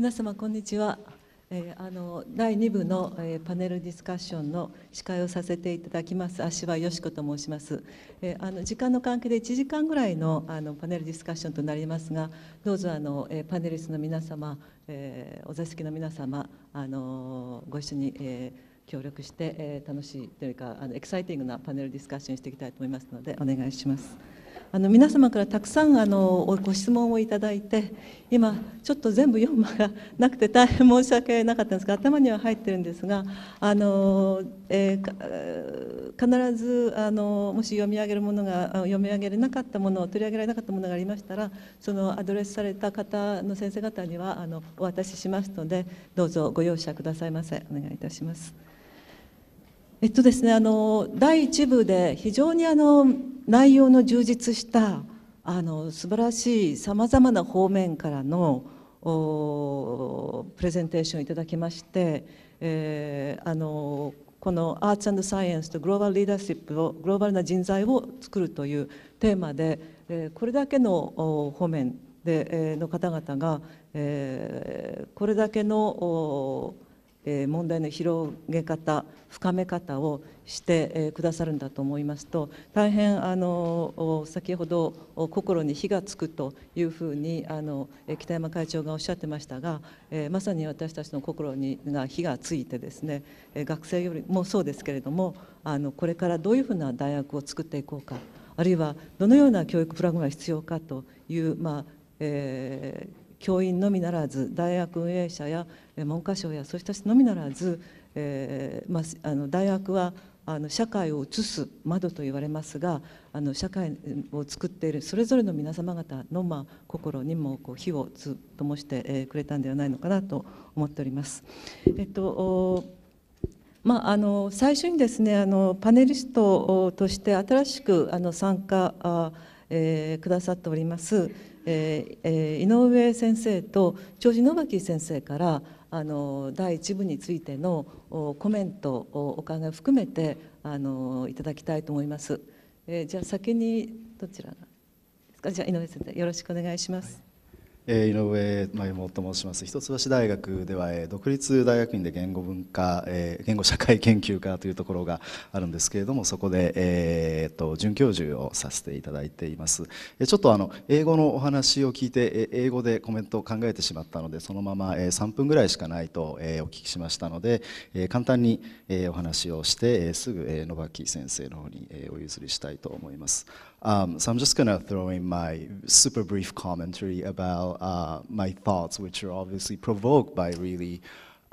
皆様こんにちは、えー、あの第2部の、えー、パネルディスカッションの司会をさせていただきます足場よし子と申します、えー、あの時間の関係で1時間ぐらいのあのパネルディスカッションとなりますがどうぞあの、えパネリストの皆様、えお座席の皆様あのご一緒に、え協力して、え楽しいというかあのエキサイティングなパネルディスカッションしていきたいと思いますのでお願いします。あの皆様からたくさんあのご質問をいただいて今ちょっと全部読む間がなくて大変申し訳なかったんですが頭には入ってるんですがあの、えー、必ずあのもし読み上げるものが読み上げれなかったものを取り上げられなかったものがありましたらそのアドレスされた方の先生方にはあのお渡ししますのでどうぞご容赦くださいませお願いいたします。えっとですね、あの第1部で非常にあの内容の充実したあの素晴らしいさまざまな方面からのプレゼンテーションをいただきまして、えー、あのこのアーツサイエンスとグローバルリーダーシップをグローバルな人材を作るというテーマで、えー、これだけの方面で、えの方々が、えー、これだけのえ問題の広げ方深め方をしてえくださるんだと思いますと大変あの先ほど心に火がつくというふうにあの北山会長がおっしゃってましたが、えまさに私たちの心にが火がついてですね学生よりもそうですけれどもあのこれからどういうふうな大学を作っていこうかあるいはどのような教育プラグが必要かという、まあえー、教員のみならず大学運営者や文科省やそうした人のみならず、えーまあ、あの大学はあの社会を映す窓と言われますがあの社会を作っているそれぞれの皆様方の、まあ、心にもこう火をともして、えくれたんではないのかなと思っております。えっとまあ、あの最初にですねあのパネリストとして新しくあの参加あ、えー、くださっておりますえー、井上先生と長寿野脇先生からあの第1部についてのおコメントをお考えを含めてあのいただきたいと思います。えー、じゃあ先にどちらがですかじゃあ井上先生よろしくお願いします。はいえ井上真由と申します一橋大学では、え独立大学院で言語文化、え言語社会研究科というところがあるんですけれどもそこで、えー、っと准教授をさせていただいています、えちょっとあの英語のお話を聞いて、え英語でコメントを考えてしまったのでそのまま、え3分ぐらいしかないと、えお聞きしましたので、え簡単に、えお話をして、えすぐ、え野脇先生の方に、えお譲りしたいと思います。Um, so I'm just going to throw in my super brief commentary about uh, my thoughts, which are obviously provoked by really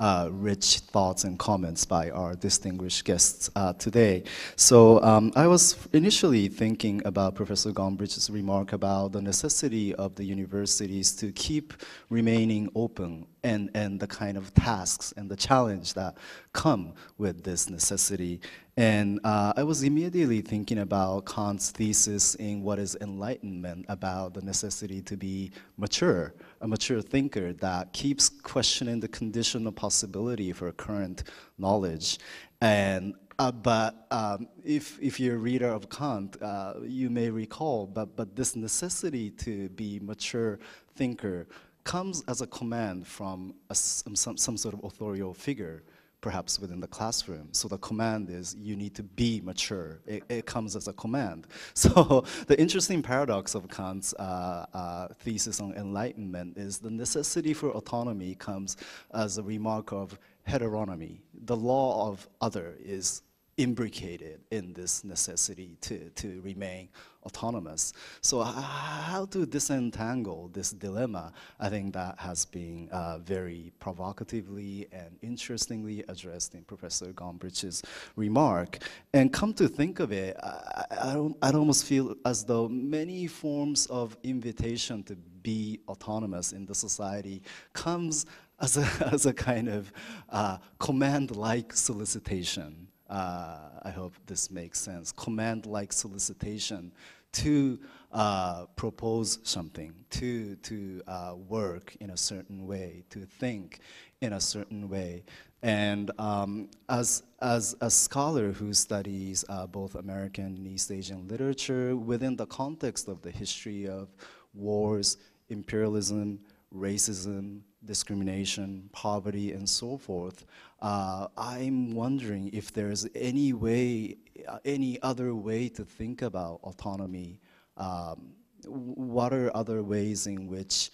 uh, rich thoughts and comments by our distinguished guests uh, today. So um, I was initially thinking about Professor Gombrich's remark about the necessity of the universities to keep remaining open and, and the kind of tasks and the challenge that come with this necessity and uh, I was immediately thinking about Kant's thesis in What is Enlightenment about the necessity to be mature, a mature thinker that keeps questioning the conditional possibility for current knowledge. And uh, but um, if, if you're a reader of Kant, uh, you may recall, but, but this necessity to be mature thinker comes as a command from a, some, some sort of authorial figure perhaps within the classroom. So the command is you need to be mature. It, it comes as a command. So the interesting paradox of Kant's uh, uh, thesis on enlightenment is the necessity for autonomy comes as a remark of heteronomy. The law of other is imbricated in this necessity to, to remain autonomous. So how to disentangle this dilemma? I think that has been uh, very provocatively and interestingly addressed in Professor Gombrich's remark. And come to think of it, I, I, i almost feel as though many forms of invitation to be autonomous in the society comes as a, as a kind of uh, command-like solicitation uh, I hope this makes sense, command-like solicitation to uh, propose something, to, to uh, work in a certain way, to think in a certain way. And um, as, as a scholar who studies uh, both American and East Asian literature within the context of the history of wars, imperialism, racism, discrimination, poverty, and so forth. Uh, I'm wondering if there's any way, uh, any other way to think about autonomy. Um, what are other ways in which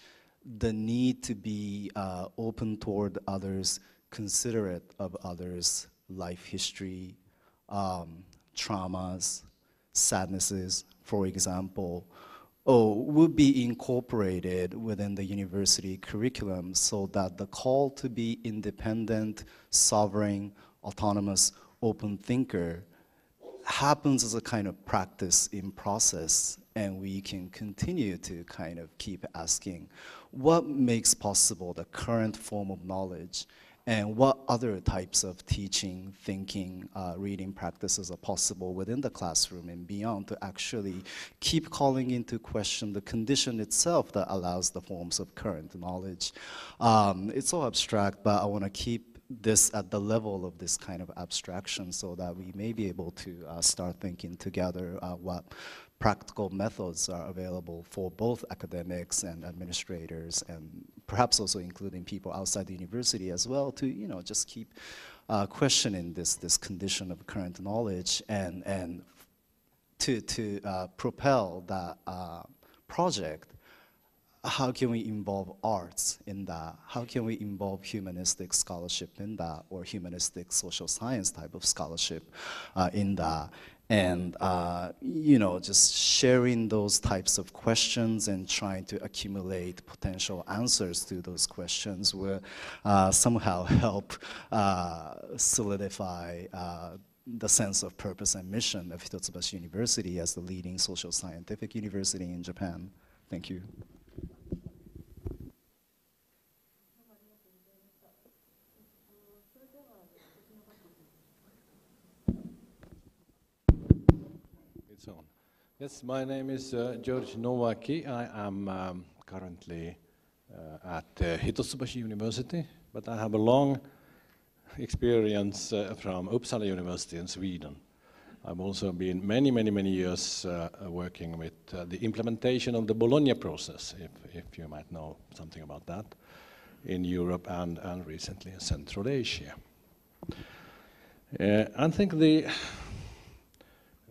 the need to be uh, open toward others, considerate of others, life history, um, traumas, sadnesses, for example, oh, would be incorporated within the university curriculum so that the call to be independent, sovereign, autonomous, open thinker happens as a kind of practice in process and we can continue to kind of keep asking what makes possible the current form of knowledge and what other types of teaching, thinking, uh, reading practices are possible within the classroom and beyond to actually keep calling into question the condition itself that allows the forms of current knowledge. Um, it's so abstract, but I want to keep this at the level of this kind of abstraction so that we may be able to uh, start thinking together uh, what practical methods are available for both academics and administrators and perhaps also including people outside the university as well, to you know just keep uh, questioning this this condition of current knowledge and and to to uh, propel that uh, project. How can we involve arts in that? How can we involve humanistic scholarship in that, or humanistic social science type of scholarship uh, in that? and uh, you know just sharing those types of questions and trying to accumulate potential answers to those questions will uh, somehow help uh, solidify uh, the sense of purpose and mission of Hitotsubashi University as the leading social scientific university in Japan. Thank you. Yes, my name is uh, George Nowaki. I am um, currently uh, at uh, Hitotsubashi University, but I have a long experience uh, from Uppsala University in Sweden. I've also been many, many, many years uh, working with uh, the implementation of the Bologna process, if, if you might know something about that, in Europe and, and recently in Central Asia. Uh, I think the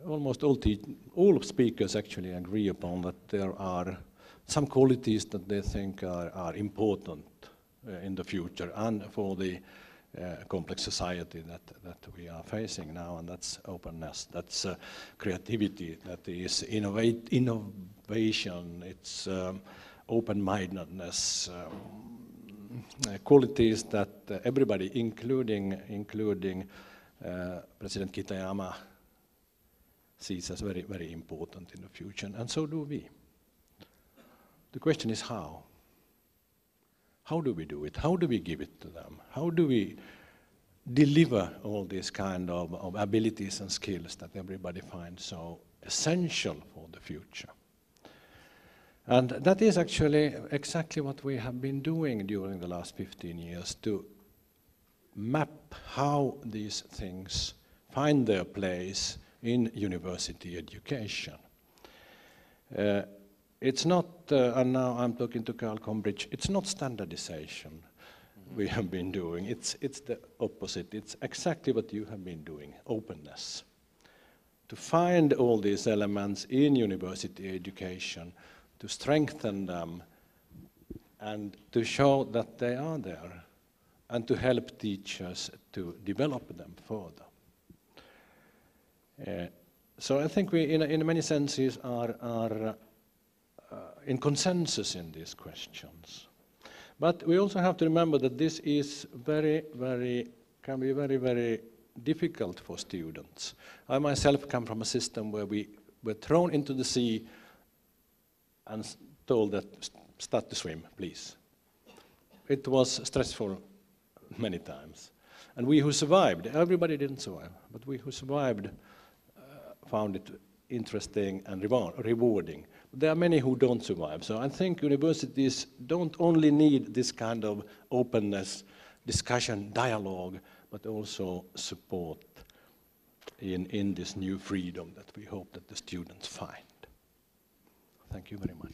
almost all, all speakers actually agree upon that there are some qualities that they think are, are important uh, in the future and for the uh, complex society that, that we are facing now, and that's openness, that's uh, creativity, that is innovate, innovation, it's um, open-mindedness, um, uh, qualities that everybody, including, including uh, President Kitayama, sees as very, very important in the future, and so do we. The question is how? How do we do it? How do we give it to them? How do we deliver all these kind of, of abilities and skills that everybody finds so essential for the future? And that is actually exactly what we have been doing during the last 15 years to map how these things find their place in university education. Uh, it's not, uh, and now I'm talking to Carl Combridge, it's not standardization mm -hmm. we have been doing. It's, it's the opposite. It's exactly what you have been doing, openness. To find all these elements in university education, to strengthen them, and to show that they are there, and to help teachers to develop them further so I think we, in, in many senses, are, are uh, in consensus in these questions. But we also have to remember that this is very, very, can be very, very difficult for students. I myself come from a system where we were thrown into the sea and told that start to swim, please. It was stressful many times. And we who survived, everybody didn't survive, but we who survived found it interesting and rewarding. There are many who don't survive. So I think universities don't only need this kind of openness, discussion, dialogue, but also support in, in this new freedom that we hope that the students find. Thank you very much.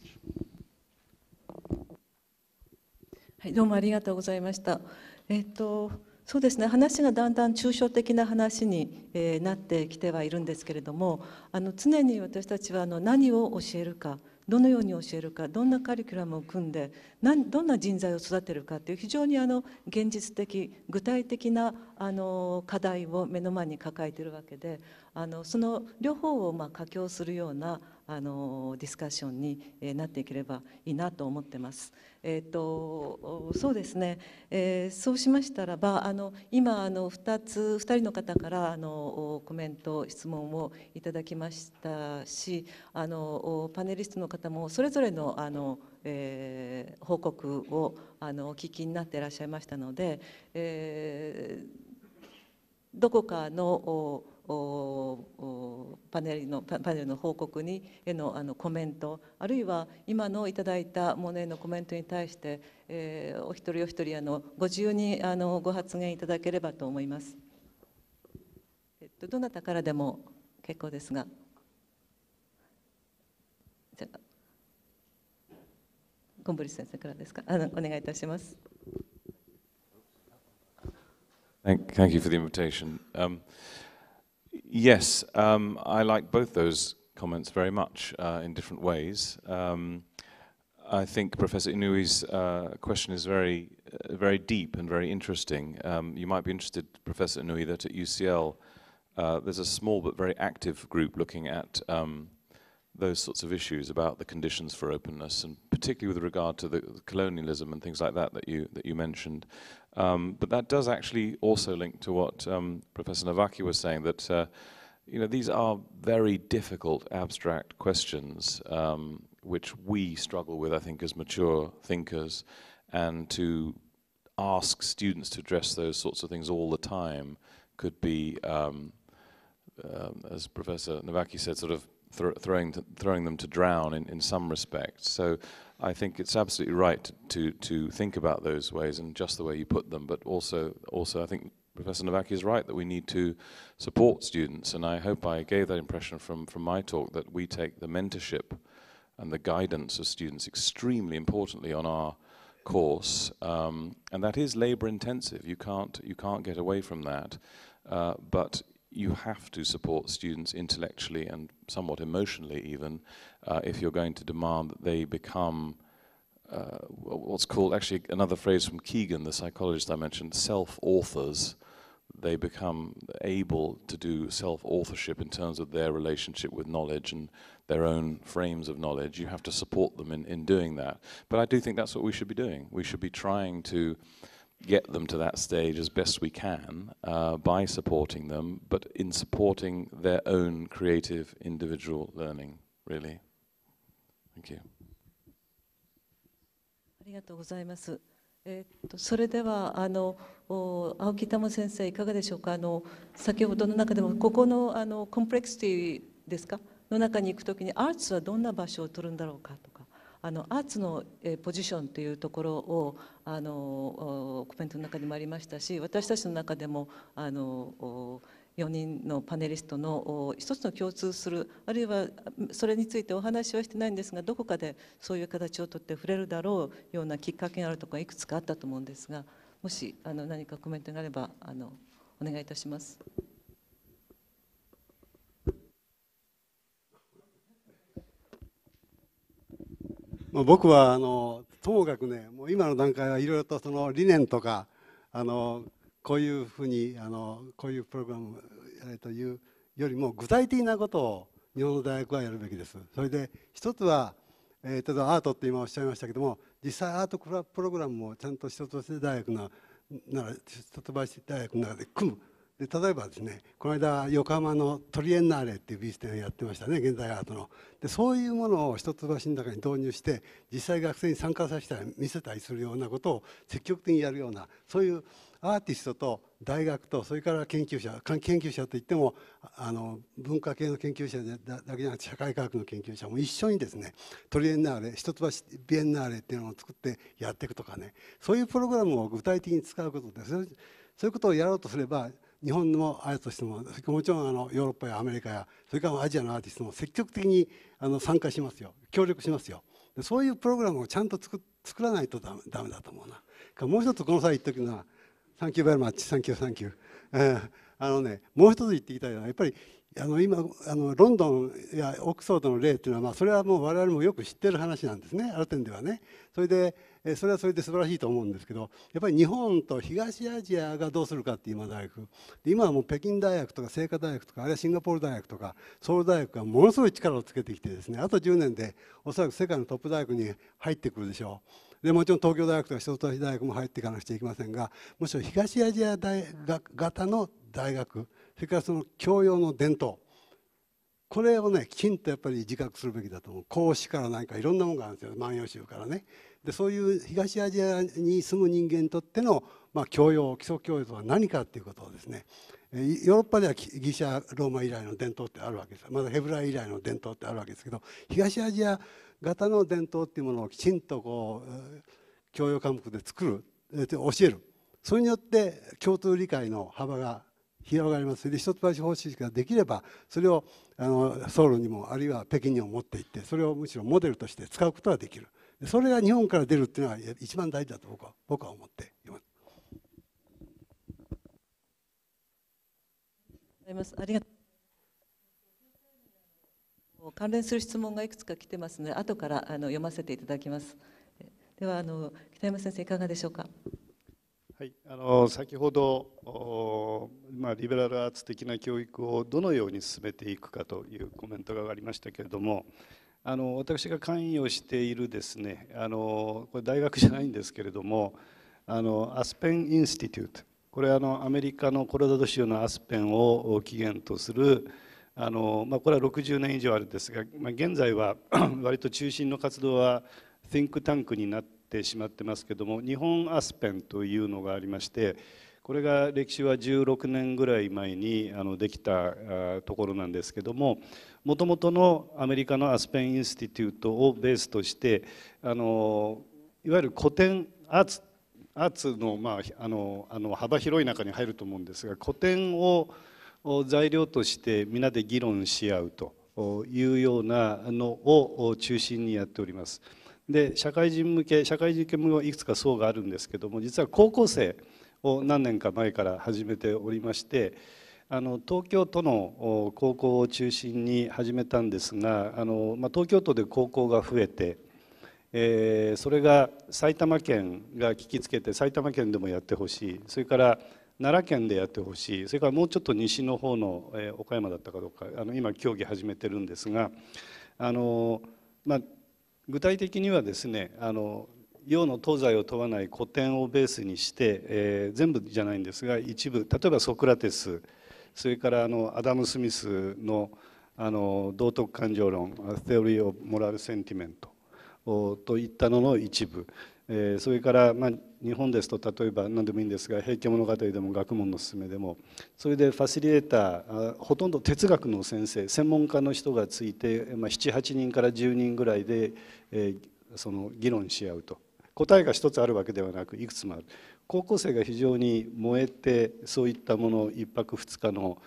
はい、どうもありがとうございました。えっとそうですね話がだんだん抽象的な話に、えー、なってきてはいるんですけれどもあの常に私たちはあの何を教えるかどのように教えるかどんなカリキュラムを組んでどんな人材を育てるかっていう非常にあの現実的具体的なあの課題を目の前に抱えているわけであのその両方をまあ佳境するようなあのディスカッションになっていければいいなと思ってます。えっ、とそうですね、えー、そうしましたらばあの今あの2つ2人の方からあのコメント質問をいただきましたしあのパネリストの方もそれぞれのあのえー、報告をあのお聞きになっていらっしゃいましたので、えー、どこかのパネルのパネルの報告にへのあのコメントあるいは今のいただいたモネのコメントに対して、えー、お一人お一人あのご自由にあのご発言いただければと思います。えっと、どなたからでも結構ですが。じゃあンブリ先生からですかあのお願いいたします。Thank, thank you for the invitation. Um, Yes, um, I like both those comments very much uh, in different ways. Um, I think Professor Inui's uh, question is very, uh, very deep and very interesting. Um, you might be interested, Professor Inui, that at UCL uh, there's a small but very active group looking at um, those sorts of issues about the conditions for openness, and particularly with regard to the colonialism and things like that that you that you mentioned. Um, but that does actually also link to what um, Professor Novaki was saying, that uh, you know, these are very difficult abstract questions um, which we struggle with, I think, as mature thinkers, and to ask students to address those sorts of things all the time could be, um, um, as Professor Novaki said, sort of throwing, th throwing them to drown in, in some respects. So I think it's absolutely right to, to think about those ways and just the way you put them, but also, also I think Professor Novak is right that we need to support students, and I hope I gave that impression from, from my talk that we take the mentorship and the guidance of students extremely importantly on our course, um, and that is labor intensive. You can't, you can't get away from that, uh, but you have to support students intellectually and somewhat emotionally even uh, if you're going to demand that they become uh, what's called, actually another phrase from Keegan, the psychologist I mentioned, self-authors. They become able to do self-authorship in terms of their relationship with knowledge and their own frames of knowledge. You have to support them in, in doing that. But I do think that's what we should be doing. We should be trying to get them to that stage as best we can uh, by supporting them, but in supporting their own creative individual learning, really. Thank you. ありがとうございます。えー、っとそれではあの青木玉先生いかがでしょうか。あの先ほどの中でもここのあのコンプレックスティですかの中に行くときにアーツはどんな場所を取るんだろうかと。あのアーツの、えポジションというところをあのコメントの中にもありましたし私たちの中でもあの4人のパネリストの一つの共通するあるいはそれについてお話はしてないんですがどこかでそういう形をとって触れるだろうようなきっかけがあるとかいくつかあったと思うんですがもしあの何かコメントがあればあのお願いいたします。まあ、僕はあのともかくねもう今の段階はいろいろとその理念とかあのこういうふうにあのこういうプログラムやれというよりも具体的なことを日本の大学はやるべきです。それで一つは、えー、例えばアートって今おっしゃいましたけども実際アートプログラムもちゃんと一つとして大学なら一橋大学の中で組むで例えばですねこの間横浜のトリエンナーレっていう美術展をやってましたね現代アートのでそういうものを一橋の中に導入して実際学生に参加させたり見せたりするようなことを積極的にやるようなそういうアーティストと大学とそれから研究者研究者といってもあの文化系の研究者だけじゃなくて社会科学の研究者も一緒にですねトリエンナーレ一橋ビエンナーレっていうのを作ってやっていくとかねそういうプログラムを具体的に使うことでそういうことをやろうとすれば日本のアーティストももちろんあのヨーロッパやアメリカやそれからアジアのアーティストも積極的にあの参加しますよ協力しますよそういうプログラムをちゃんと作作らないとだめだと思うなもう一つこの際言っておくのは「サンキューベルマッチサンキューサンキュー」えー、あのねもう一つ言っていきたいのはやっぱりあの今あのロンドンやオックスフォードの例というのは、まあ、それはもう我々もよく知ってる話なんですねある点ではね。それでそれはそれで素晴らしいと思うんですけどやっぱり日本と東アジアがどうするかって今大学今はもう北京大学とか清華大学とかあるいはシンガポール大学とかソウル大学がものすごい力をつけてきてですねあと10年でおそらく世界のトップ大学に入ってくるでしょう。でもちろん東京大学とか一橋大学も入っていかなくちゃいけませんがむしろ東アジア大学型の大学それからその教養の伝統これをねきちんとやっぱり自覚するべきだと思う孔子から何かいろんなものがあるんですよ「万葉集」からねでそういう東アジアに住む人間にとっての、まあ、教養基礎教養とは何かっていうことをですねヨーロッパではギリシャローマ以来の伝統ってあるわけですまだヘブライ以来の伝統ってあるわけですけど東アジア型の伝統っていうものをきちんとこう教養科目で作る教えるそれによって共通理解の幅が広がりますで一橋方式ができればそれをあのソウルにもあるいは北京にも持っていってそれをむしろモデルとして使うことができるそれが日本から出るっていうのは一番大事だと僕は僕は思っています。ありがとう関連する質問がいくつか来てますので後からあの読ませていただきますではあの北山先生いかがでしょうかはい、あの先ほど、まあ、リベラルアーツ的な教育をどのように進めていくかというコメントがありましたけれども、あの私が関与しているですねあのこれ大学じゃないんですけれどもあのアスペン・インスティテュートこれはあのアメリカのコロラド州のアスペンを起源とするあの、まあ、これは60年以上あるんですが、まあ、現在は 割と中心の活動はティンクタンクになってしまってますけども日本アスペンというのがありましてこれが歴史は16年ぐらい前にあのできたところなんですけどももともとのアメリカのアスペン・インスティテュートをベースとしてあのいわゆる古典アーツアーツの,、まあ、あのあの幅広い中に入ると思うんですが古典を材料としてみんなで議論し合うというようなのを中心にやっております。で社会人向け社会人向けもいくつか層があるんですけども実は高校生を何年か前から始めておりまして。あの東京都の高校を中心に始めたんですがあの、まあ、東京都で高校が増えて、えー、それが埼玉県が聞きつけて埼玉県でもやってほしいそれから奈良県でやってほしいそれからもうちょっと西の方の、えー、岡山だったかどうかあの今協議始めてるんですがあの、まあ、具体的にはですねあの洋の東西を問わない古典をベースにして、えー、全部じゃないんですが一部例えばソクラテスそれからあのアダム・スミスのあの道徳感情論「Theory of Moral Sentiment」といったのの一部えそれから、まあ、日本ですと例えば何でもいいんですが「平家物語」でも学問の勧めでもそれでファシリエーターほとんど哲学の先生専門家の人がついて、まあ、78人から10人ぐらいで、えその議論し合うと答えが一つあるわけではなくいくつもある高校生が非常に燃えてそういったものを1泊2日の、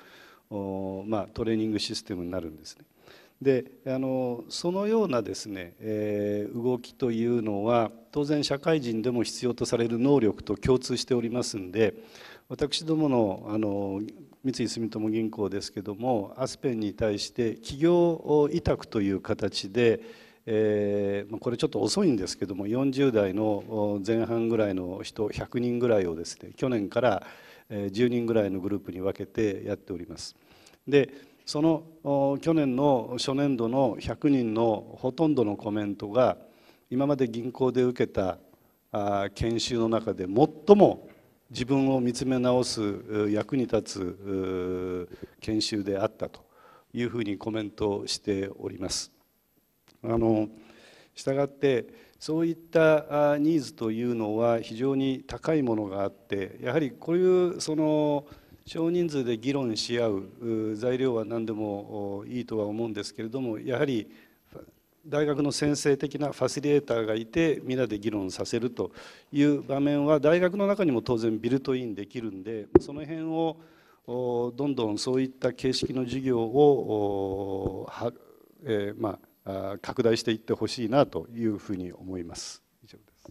まあ、トレーニングシステムになるんですね。であのそのようなですね、えー、動きというのは当然社会人でも必要とされる能力と共通しておりますんで私どものあの三井住友銀行ですけどもアスペンに対して企業委託という形で、えー、これちょっと遅いんですけども40代の前半ぐらいの人100人ぐらいをですね去年から10人ぐらいのグループに分けてやっております。でその去年の初年度の100人のほとんどのコメントが今まで銀行で受けた研修の中で最も自分を見つめ直す役に立つ研修であったというふうにコメントしております。あのしたがってそういったニーズというのは非常に高いものがあってやはりこういうその少人数で議論し合う材料は何でもいいとは思うんですけれどもやはり大学の先生的なファシリエーターがいて皆で議論させるという場面は大学の中にも当然ビルトインできるんでその辺をどんどんそういった形式の授業をえー、まあ拡大していってほしいなというふうに思います。以上です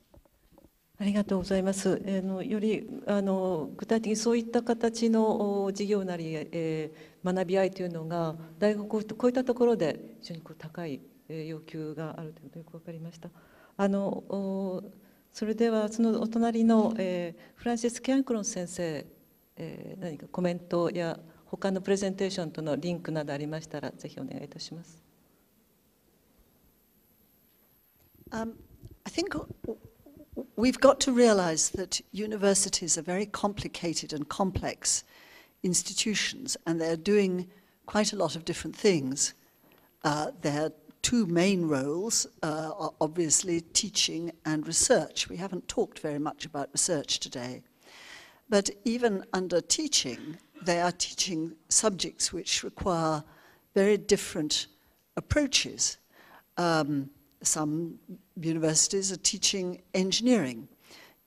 ありがとうございます。えー、のよりあの具体的にそういった形の事業なり、えー、学び合いというのが大学こういったところで非常にこう高い、え要求があるということよく分かりました。あのそれではそのお隣の、えー、フランシス・ケアンクロン先生、えー、何かコメントや他のプレゼンテーションとのリンクなどありましたらぜひお願いいたします。Um, I think we've got to realize that universities are very complicated and complex institutions, and they're doing quite a lot of different things. Uh, their two main roles uh, are obviously teaching and research. We haven't talked very much about research today. But even under teaching, they are teaching subjects which require very different approaches. Um, some universities are teaching engineering.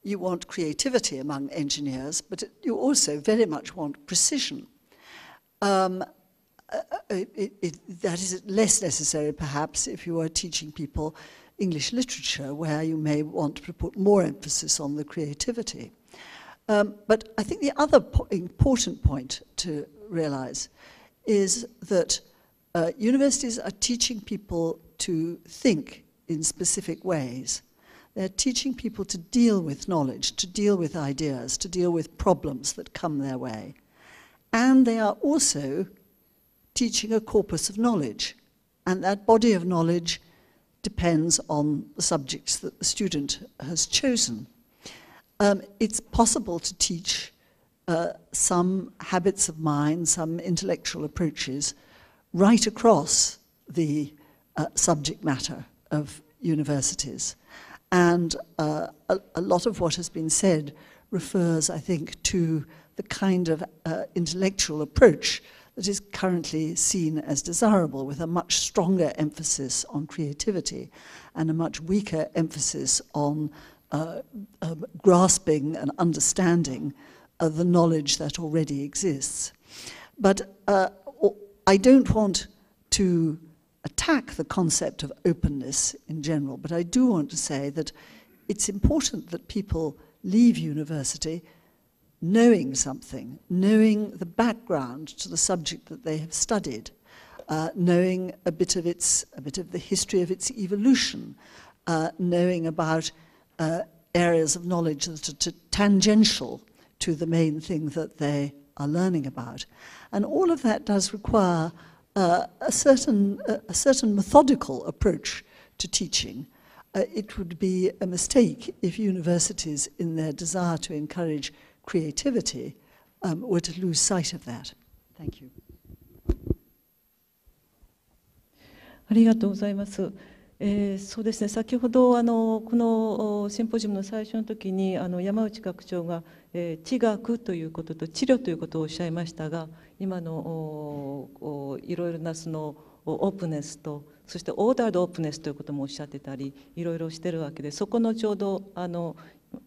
You want creativity among engineers, but you also very much want precision. Um, uh, uh, it, it, that is less necessary, perhaps, if you are teaching people English literature, where you may want to put more emphasis on the creativity. Um, but I think the other po important point to realize is that uh, universities are teaching people to think in specific ways. They're teaching people to deal with knowledge, to deal with ideas, to deal with problems that come their way. And they are also teaching a corpus of knowledge. And that body of knowledge depends on the subjects that the student has chosen. Um, it's possible to teach uh, some habits of mind, some intellectual approaches, right across the uh, subject matter of universities. And uh, a, a, lot of what has been said refers, I think, to the kind of uh, intellectual approach that is currently seen as desirable, with a much stronger emphasis on creativity and a much weaker emphasis on uh, um, grasping and understanding the knowledge that already exists. But uh, I don't want to attack the concept of openness in general, but I do want to say that it's important that people leave university knowing something, knowing the background to the subject that they have studied, uh, knowing a bit of its, a bit of the history of its evolution, uh, knowing about uh, areas of knowledge that are tangential to the main thing that they are learning about. And all of that does require uh, a, certain, uh, a certain methodical approach to teaching. Uh, it would be a mistake if universities, in their desire to encourage creativity, um, were to lose sight of that. Thank you. ありがとうございます。えー、そうですね先ほどあのこのシンポジウムの最初の時にあの山内学長が、えー、学ということと治療ということをおっしゃいましたが今のいろいろなそのオープネスとそしてオーダードオープネスということもおっしゃってたりいろいろしてるわけでそこのちょうどあの、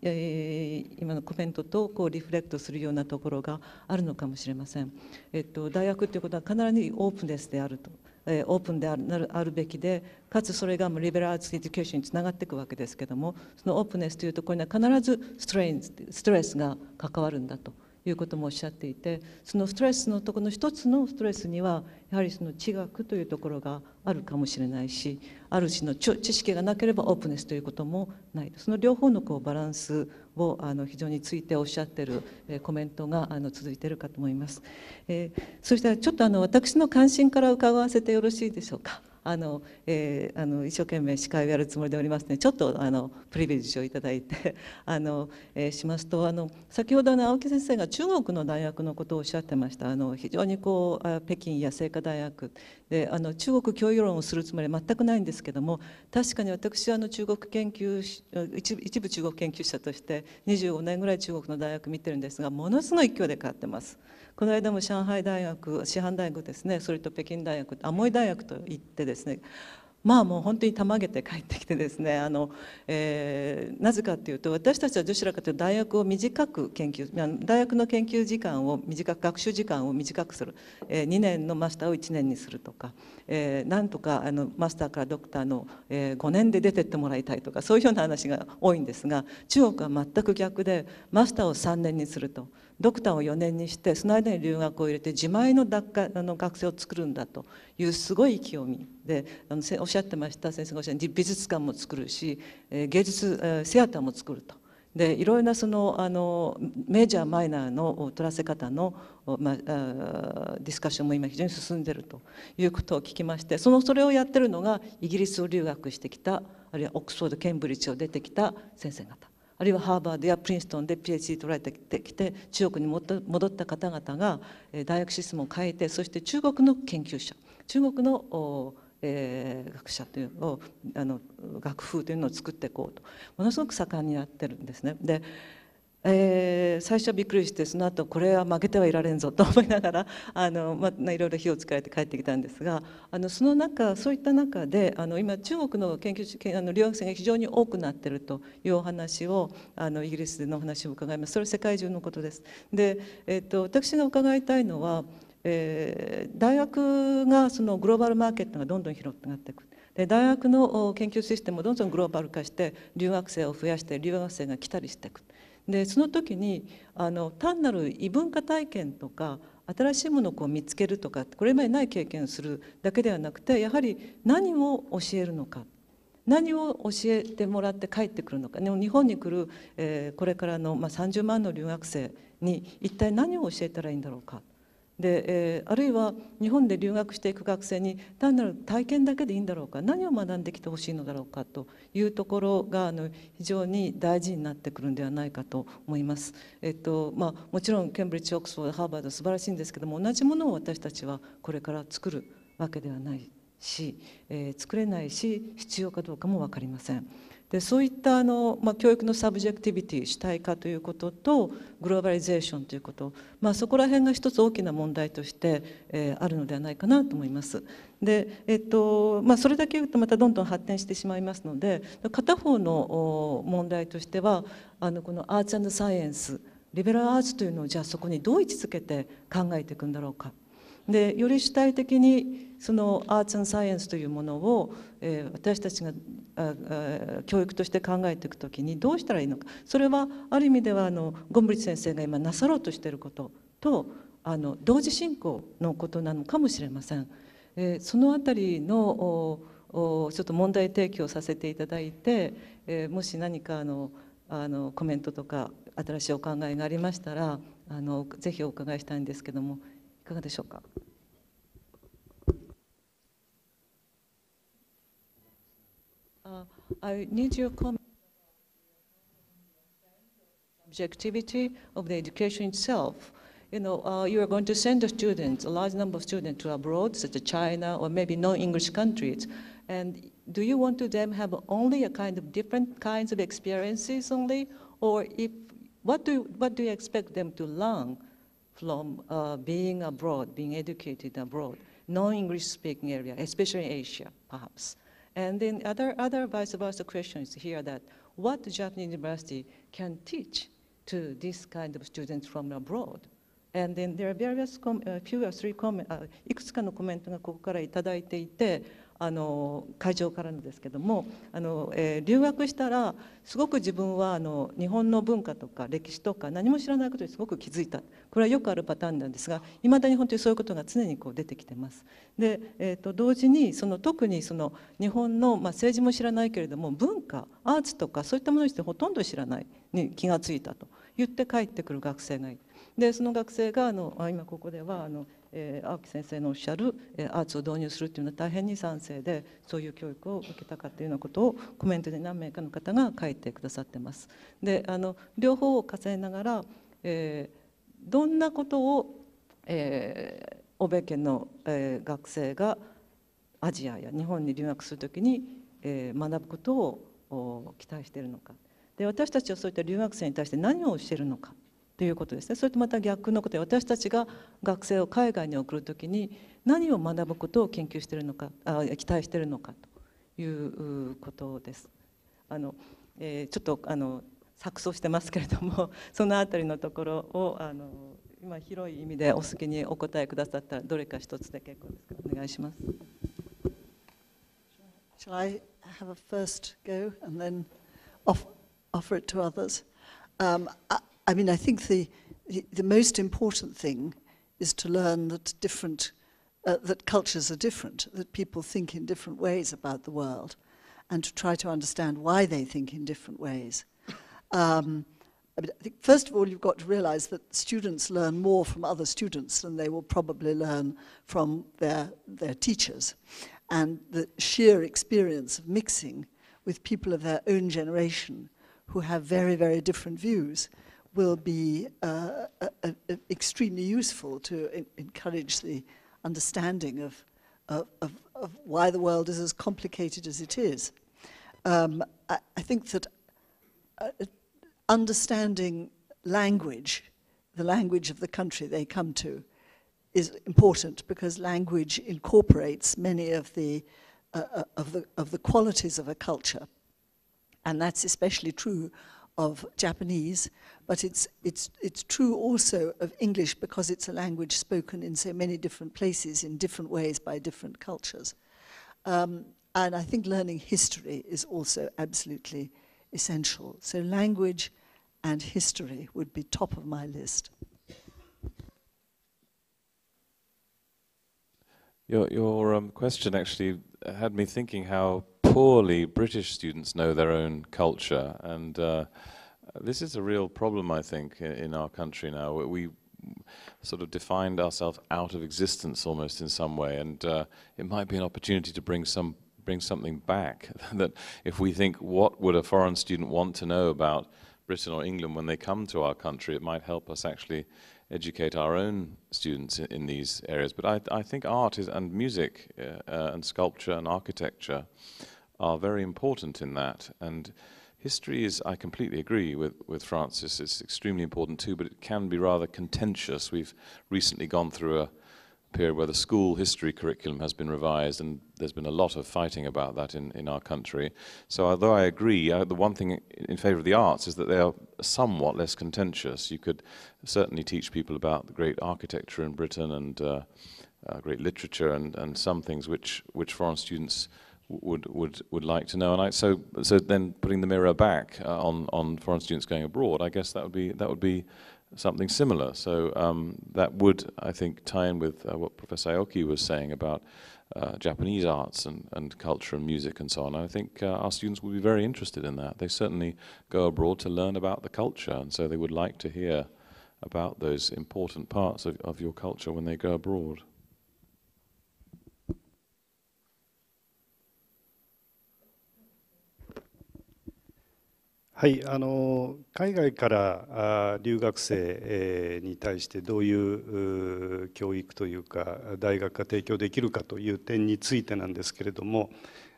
えー、今のコメントとこうリフレクトするようなところがあるのかもしれません。えっと、大学ということは必ずオープネスであると。えオープンであるあるべきでかつそれがもうリベラルアーツエデュケーションにつながっていくわけですけどもそのオープンネスというところには必ずストレスが関わるんだと。いうこともおっしゃっていてそのストレスのところの一つのストレスにはやはりその知学というところがあるかもしれないしある種の知識がなければオープネスということもないその両方のこうバランスをあの非常についておっしゃってる、えコメントがあの続いてるかと思います、えー、そしたらちょっとあの私の関心から伺わせてよろしいでしょうか。あの、えー、あの一生懸命司会をやるつもりでおりますの、ね、でちょっとあのプリビレージをいただいて あの、えー、しますとあの先ほどの青木先生が中国の大学のことをおっしゃってましたあの非常にこう北京や清華大学であの中国教養論をするつもりは全くないんですけども確かに私はあの中国研究一一部中国研究者として25年ぐらい中国の大学見てるんですがものすごい勢いで変わってます。この間も上海大学師範大学ですねそれと北京大学アモイ大学と行ってですねまあもう本当にたまげて帰ってきてですねあの、えー、なぜかっていうと私たちはどちらかというと大学を短く研究大学の研究時間を短く学習時間を短くする、えー、2年のマスターを1年にするとか、えー、なんとかあのマスターからドクターの、えー、5年で出てってもらいたいとかそういうような話が多いんですが中国は全く逆でマスターを3年にすると。ドクターを4年にしてその間に留学を入れて自前の学生を作るんだというすごい興味であのおっしゃってました先生がおっしゃる美術館も作るし芸術セアターも作ると。でいろいろなそのあのメジャーマイナーの取らせ方の、まあ、ディスカッションも今非常に進んでるということを聞きましてそのそれをやってるのがイギリスを留学してきたあるいはオックスフォードケンブリッジを出てきた先生方あるいはハーバードやプリンストンで PhD 取られてきて中国に戻った方々が大学システムを変えてそして中国の研究者中国のえ学者というのをあの学風というのを作っていこうとものすごく盛んになってるんですね。でえー、最初はびっくりしてその後これは負けてはいられんぞと思いながら あの、まあ、いろいろ火をつかれて帰ってきたんですがあのその中そういった中であの今中国の研究あの留学生が非常に多くなってるというお話をあのイギリスでのお話を伺いますそれ世界中のことです。で、えーと、私が伺いたいのは、えー、大学がそのグローバルマーケットがどんどん広くなっていく。で大学の研究システムをどんどんグローバル化して留学生を増やして留学生が来たりしていく。でその時にあの単なる異文化体験とか新しいものをこう見つけるとかこれまでない経験をするだけではなくてやはり何を教えるのか何を教えてもらって帰ってくるのかでも日本に来る、えー、これからの、まあ、30万の留学生に一体何を教えたらいいんだろうかで、えー、あるいは日本で留学していく学生に単なる体験だけでいいんだろうか何を学んできてほしいのだろうかというところがあの非常に大事になってくるんではないかと思います。えっとまあ、もちろんケンブリッジ・オックスフォードハーバード素晴らしいんですけども同じものを私たちはこれから作るわけではないし、えー、作れないし必要かどうかも分かりません。でそういったあの、まあ、教育のサブジェクティビティ主体化ということとグローバリゼーションということ、まあ、そこら辺が一つ大きな問題として、えー、あるのではないかなと思います。でえっとまあ、それだけ言うとまたどんどん発展してしまいますので片方の問題としてはあのこのアーツサイエンスリベラルアーツというのをじゃあそこにどう位置づけて考えていくんだろうか。でより主体的にそのアーツサイエンスというものを、えー、私たちが教育として考えていくときにどうしたらいいのかそれはある意味ではあのゴンブリ先生が今なさろうとしていることとあの同時進行のことなのかもしれません。えー、そのあたりのおおちょっと問題提起をさせていただいて、えー、もし何かあのあのコメントとか新しいお考えがありましたらあのぜひお伺いしたいんですけどもかがでしょうか。Uh, I need your comment objectivity of the education itself. You know, uh, you are going to send the students, a large number of students to abroad, such as China or maybe non-English countries. And do you want to them have only a kind of different kinds of experiences only? Or if, what do, what do you expect them to learn from uh, being abroad, being educated abroad, non-English speaking area, especially in Asia, perhaps. And then other, other vice versa questions here that what Japanese university can teach to this kind of students from abroad. And then there are various, com uh, few or three comment, uh, いくつかのコメントがここからいただいていて、あの会場からのですけどもあの、えー、留学したらすごく自分はあの日本の文化とか歴史とか何も知らないことにすごく気づいたこれはよくあるパターンなんですがいまだに本当にそういうことが常にこう出てきてます。で、えーと、同時にその特にその日本の、まあ、政治も知らないけれども文化アーツとかそういったものにしてほとんど知らないに気がついたと言って帰ってくる学生がいて。でその学生があの今ここではあのえ青木先生のおっしゃる、えアーツを導入するというのは大変に賛成でそういう教育を受けたかというようなことをコメントで何名かの方が書いてくださってます。であの両方を重ねながら、えー、どんなことを、え欧米圏の、え学生がアジアや日本に留学するときに、え学ぶことを期待しているのかで私たちはそういった留学生に対して何をしてるのかということですねそれとまた逆のことで私たちが学生を海外に送る時に何を学ぶことを研究してるのかあ期待しているのかということです。あのえー、ちょっとあの錯綜してますけれどもその辺りのところをあの今広い意味でお好きにお答えくださったらどれか一つで結構ですかお願いします。Shall I have a first go and then off, offer it to others? Um, I, I mean, I think the, the, most important thing is to learn that different, uh, that cultures are different, that people think in different ways about the world, and to try to understand why they think in different ways. Um, I, mean, I think first of all, you've got to realize that students learn more from other students than they will probably learn from their, their teachers. And the sheer experience of mixing with people of their own generation who have very, very different views will be uh, uh, uh, uh, extremely useful to encourage the understanding of, of, of, of, why the world is as complicated as it is. Um, I, I, think that understanding language, the language of the country they come to, is important because language incorporates many of the, uh, of the, of the qualities of a culture. And that's especially true of Japanese, but it's, it's, it's true also of English because it's a language spoken in so many different places in different ways by different cultures. Um, and I think learning history is also absolutely essential. So language and history would be top of my list. Your, your um, question actually had me thinking how poorly British students know their own culture, and uh, this is a real problem, I think, in, in our country now. We, sort of defined ourselves out of existence almost in some way, and uh, it might be an opportunity to bring some bring something back that if we think what would a foreign student want to know about Britain or England when they come to our country, it might help us actually educate our own students in, in these areas. But I, I, think art is, and music uh, uh, and sculpture and architecture are very important in that. And history is, I completely agree with, with Francis, it's extremely important too, but it can be rather contentious. We've recently gone through a period where the school history curriculum has been revised and there's been a lot of fighting about that in, in our country. So although I agree, uh, the one thing in favor of the arts is that they are somewhat less contentious. You could certainly teach people about the great architecture in Britain and uh, uh, great literature and, and some things which, which foreign students would would would like to know. And I, so so then putting the mirror back uh, on on foreign students going abroad, I guess that would be that would be something similar. So um, that would I think tie in with uh, what Professor Aoki was saying about. Uh, Japanese arts and, and culture and music and so on. I think uh, our students would be very interested in that. They certainly go abroad to learn about the culture, and so they would like to hear about those important parts of, of your culture when they go abroad. はい、あの海外から留学生に対してどういう教育というか大学が提供できるかという点についてなんですけれども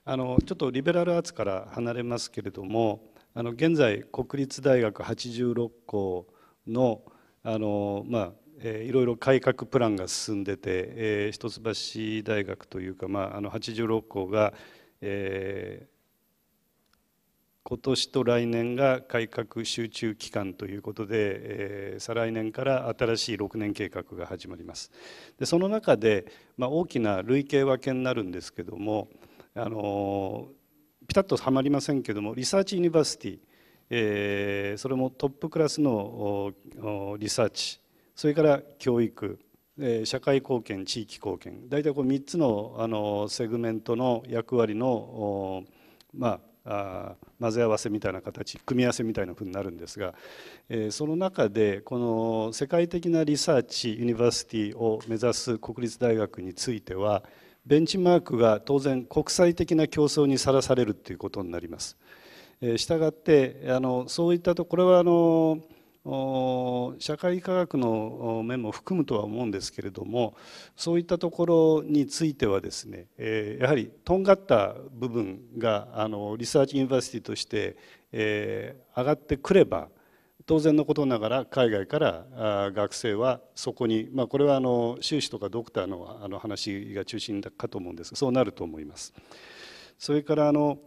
あのちょっとリベラルアーツから離れますけれどもあの現在国立大学86校のあの、まあえー、いろいろ改革プランが進んでて、えー、一橋大学というか、まあ、あの86校が、えー今年と来年が改革集中期間ということで、えー、再来年から新しい6年計画が始まります。でその中で、まあ、大きな累計分けになるんですけども、あのー、ピタッとはまりませんけどもリサーチユニバーシティ、えー、それもトップクラスのリサーチそれから教育社会貢献地域貢献大体こう3つのあのセグメントの役割のまああ混ぜ合わせみたいな形組み合わせみたいなふうになるんですが、えー、その中でこの世界的なリサーチユニバーシティを目指す国立大学についてはベンチマークが当然国際的な競争にさらされるということになります。したがってあのそういったとこれはあの社会科学の面も含むとは思うんですけれどもそういったところについてはですねやはりとんがった部分があのリサーチ・ユニバーシティとして上がってくれば当然のことながら海外から学生はそこに、まあ、これはあの修士とかドクターのあの話が中心かと思うんですがそうなると思います。それからあの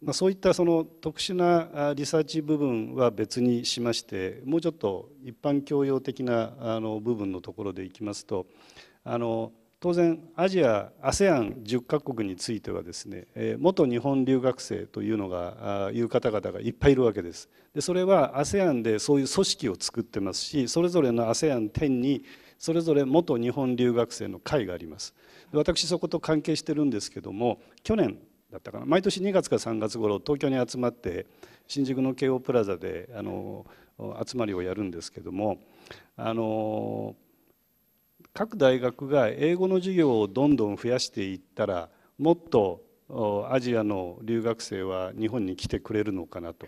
まあ、そういったその特殊なリサーチ部分は別にしましてもうちょっと一般教養的なあの部分のところでいきますとあの当然アジア ASEAN10 カ国についてはですね元日本留学生というのがいう方々がいっぱいいるわけですでそれは ASEAN でそういう組織を作ってますしそれぞれの ASEAN10 にそれぞれ元日本留学生の会があります私そこと関係してるんですけども去年だったかな毎年2月か3月頃東京に集まって新宿の京王プラザであの集まりをやるんですけどもあの各大学が英語の授業をどんどん増やしていったらもっとアジアの留学生は日本に来てくれるのかなと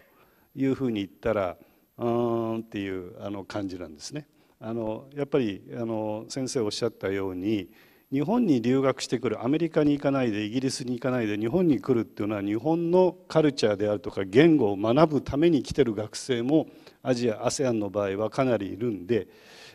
いうふうに言ったらうーんっていうあの感じなんですね。あのやっぱりあの先生おっしゃったように日本に留学してくるアメリカに行かないでイギリスに行かないで日本に来るっていうのは日本のカルチャーであるとか言語を学ぶために来てる学生もアジア ASEAN の場合はかなりいるんで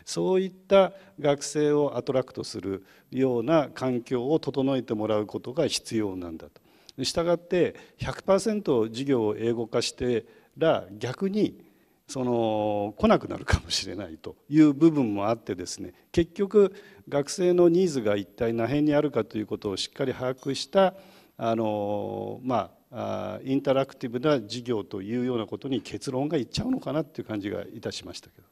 そういった学生をアトラクトするような環境を整えてもらうことが必要なんだと。したがって100%授業を英語化してら逆にその来なくなるかもしれないという部分もあってですね結局学生のニーズが一体何辺にあるかということをしっかり把握したあのまあインタラクティブな授業というようなことに結論がいっちゃうのかなっていう感じがいたしましたけど。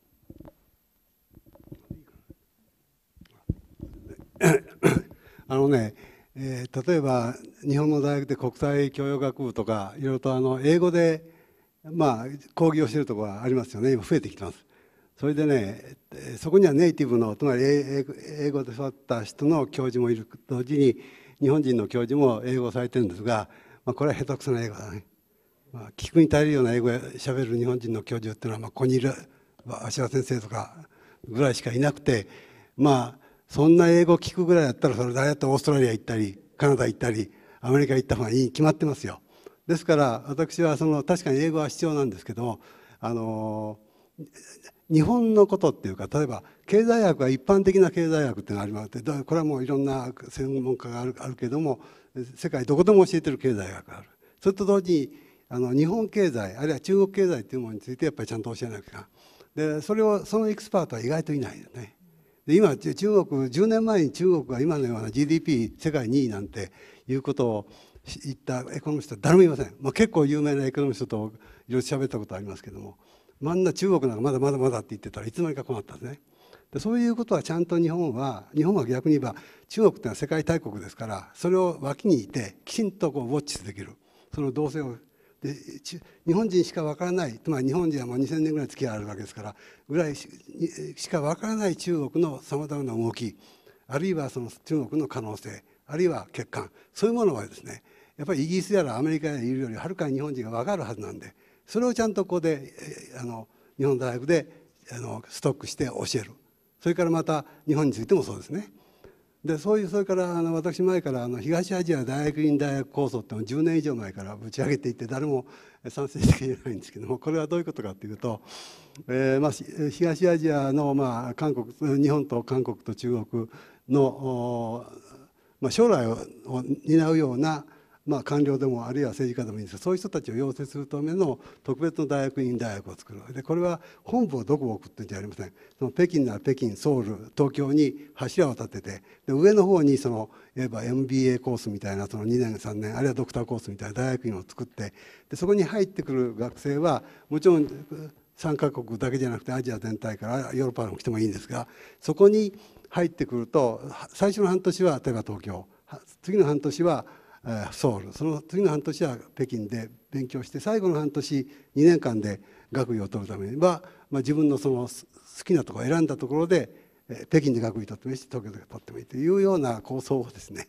あのね、えー、例えば日本の大学で国際教養学部とかいろいろとあの英語でまあ、講義をしているところはありますよね今増えてきてますそれでねそこにはネイティブのつまり英語で育った人の教授もいる同時に日本人の教授も英語をされてるんですが、まあ、これは下手くそな英語だね、まあ、聞くに耐えるような英語をしゃべる日本人の教授っていうのは、まあ、ここにいる芦田先生とかぐらいしかいなくてまあそんな英語を聞くぐらいだったらそれ誰だっオーストラリア行ったりカナダ行ったりアメリカ行った方がいいに決まってますよ。ですから私はその確かに英語は必要なんですけどあの日本のことっていうか例えば経済学は一般的な経済学っていうのがありましてこれはもういろんな専門家があるあるけども世界どこでも教えてる経済学があるそれと同時にあの日本経済あるいは中国経済っていうものについてやっぱりちゃんと教えなきゃでそれをそのエキスパートは意外といないよね。で今中国10年前に中国が今のような GDP 世界2位なんていうことを行ったエコノミスト誰もいません、まあ、結構有名なエコノミストといろいろ喋ったことありますけども真ん中中国なんかまだまだまだって言ってたらいつの間にか困ったんですねでそういうことはちゃんと日本は日本は逆に言えば中国っていうのは世界大国ですからそれを脇にいてきちんとこうウォッチできるその動線をで日本人しか分からないつまり日本人はもう2,000年ぐらい付き合いあるわけですからぐらいしか分からない中国のさまざまな動きあるいはその中国の可能性あるいは欠陥そういうものはですねやっぱりイギリスやらアメリカやらいるよりはるかに日本人が分かるはずなんでそれをちゃんとここであの日本大学であのストックして教えるそれからまた日本についてもそうですね。でそういうそれからあの私前からあの東アジア大学院大学構想ってのを10年以上前からぶち上げていって誰も賛成していないんですけどもこれはどういうことかっていうと、えー、まあ東アジアのまあ韓国日本と韓国と中国のまあ将来を担うようなまあ、官僚でもあるいは政治家でもいいんですがそういう人たちを養成するための特別の大学院大学を作るでこれは本部をどこを置くってんじゃありませんその北京なら北京ソウル東京に柱を立ててで上の方にそのいわば MBA コースみたいなその2年3年あるいはドクターコースみたいな大学院を作ってでそこに入ってくる学生はもちろん参加国だけじゃなくてアジア全体からヨーロッパの人来てもいいんですがそこに入ってくると最初の半年は例えば東京次の半年はソウルその次の半年は北京で勉強して最後の半年2年間で学位を取るためには、まあ、自分のその好きなところ選んだところで北京で学位取ってもいいし東京で取ってもいいというような構想をですね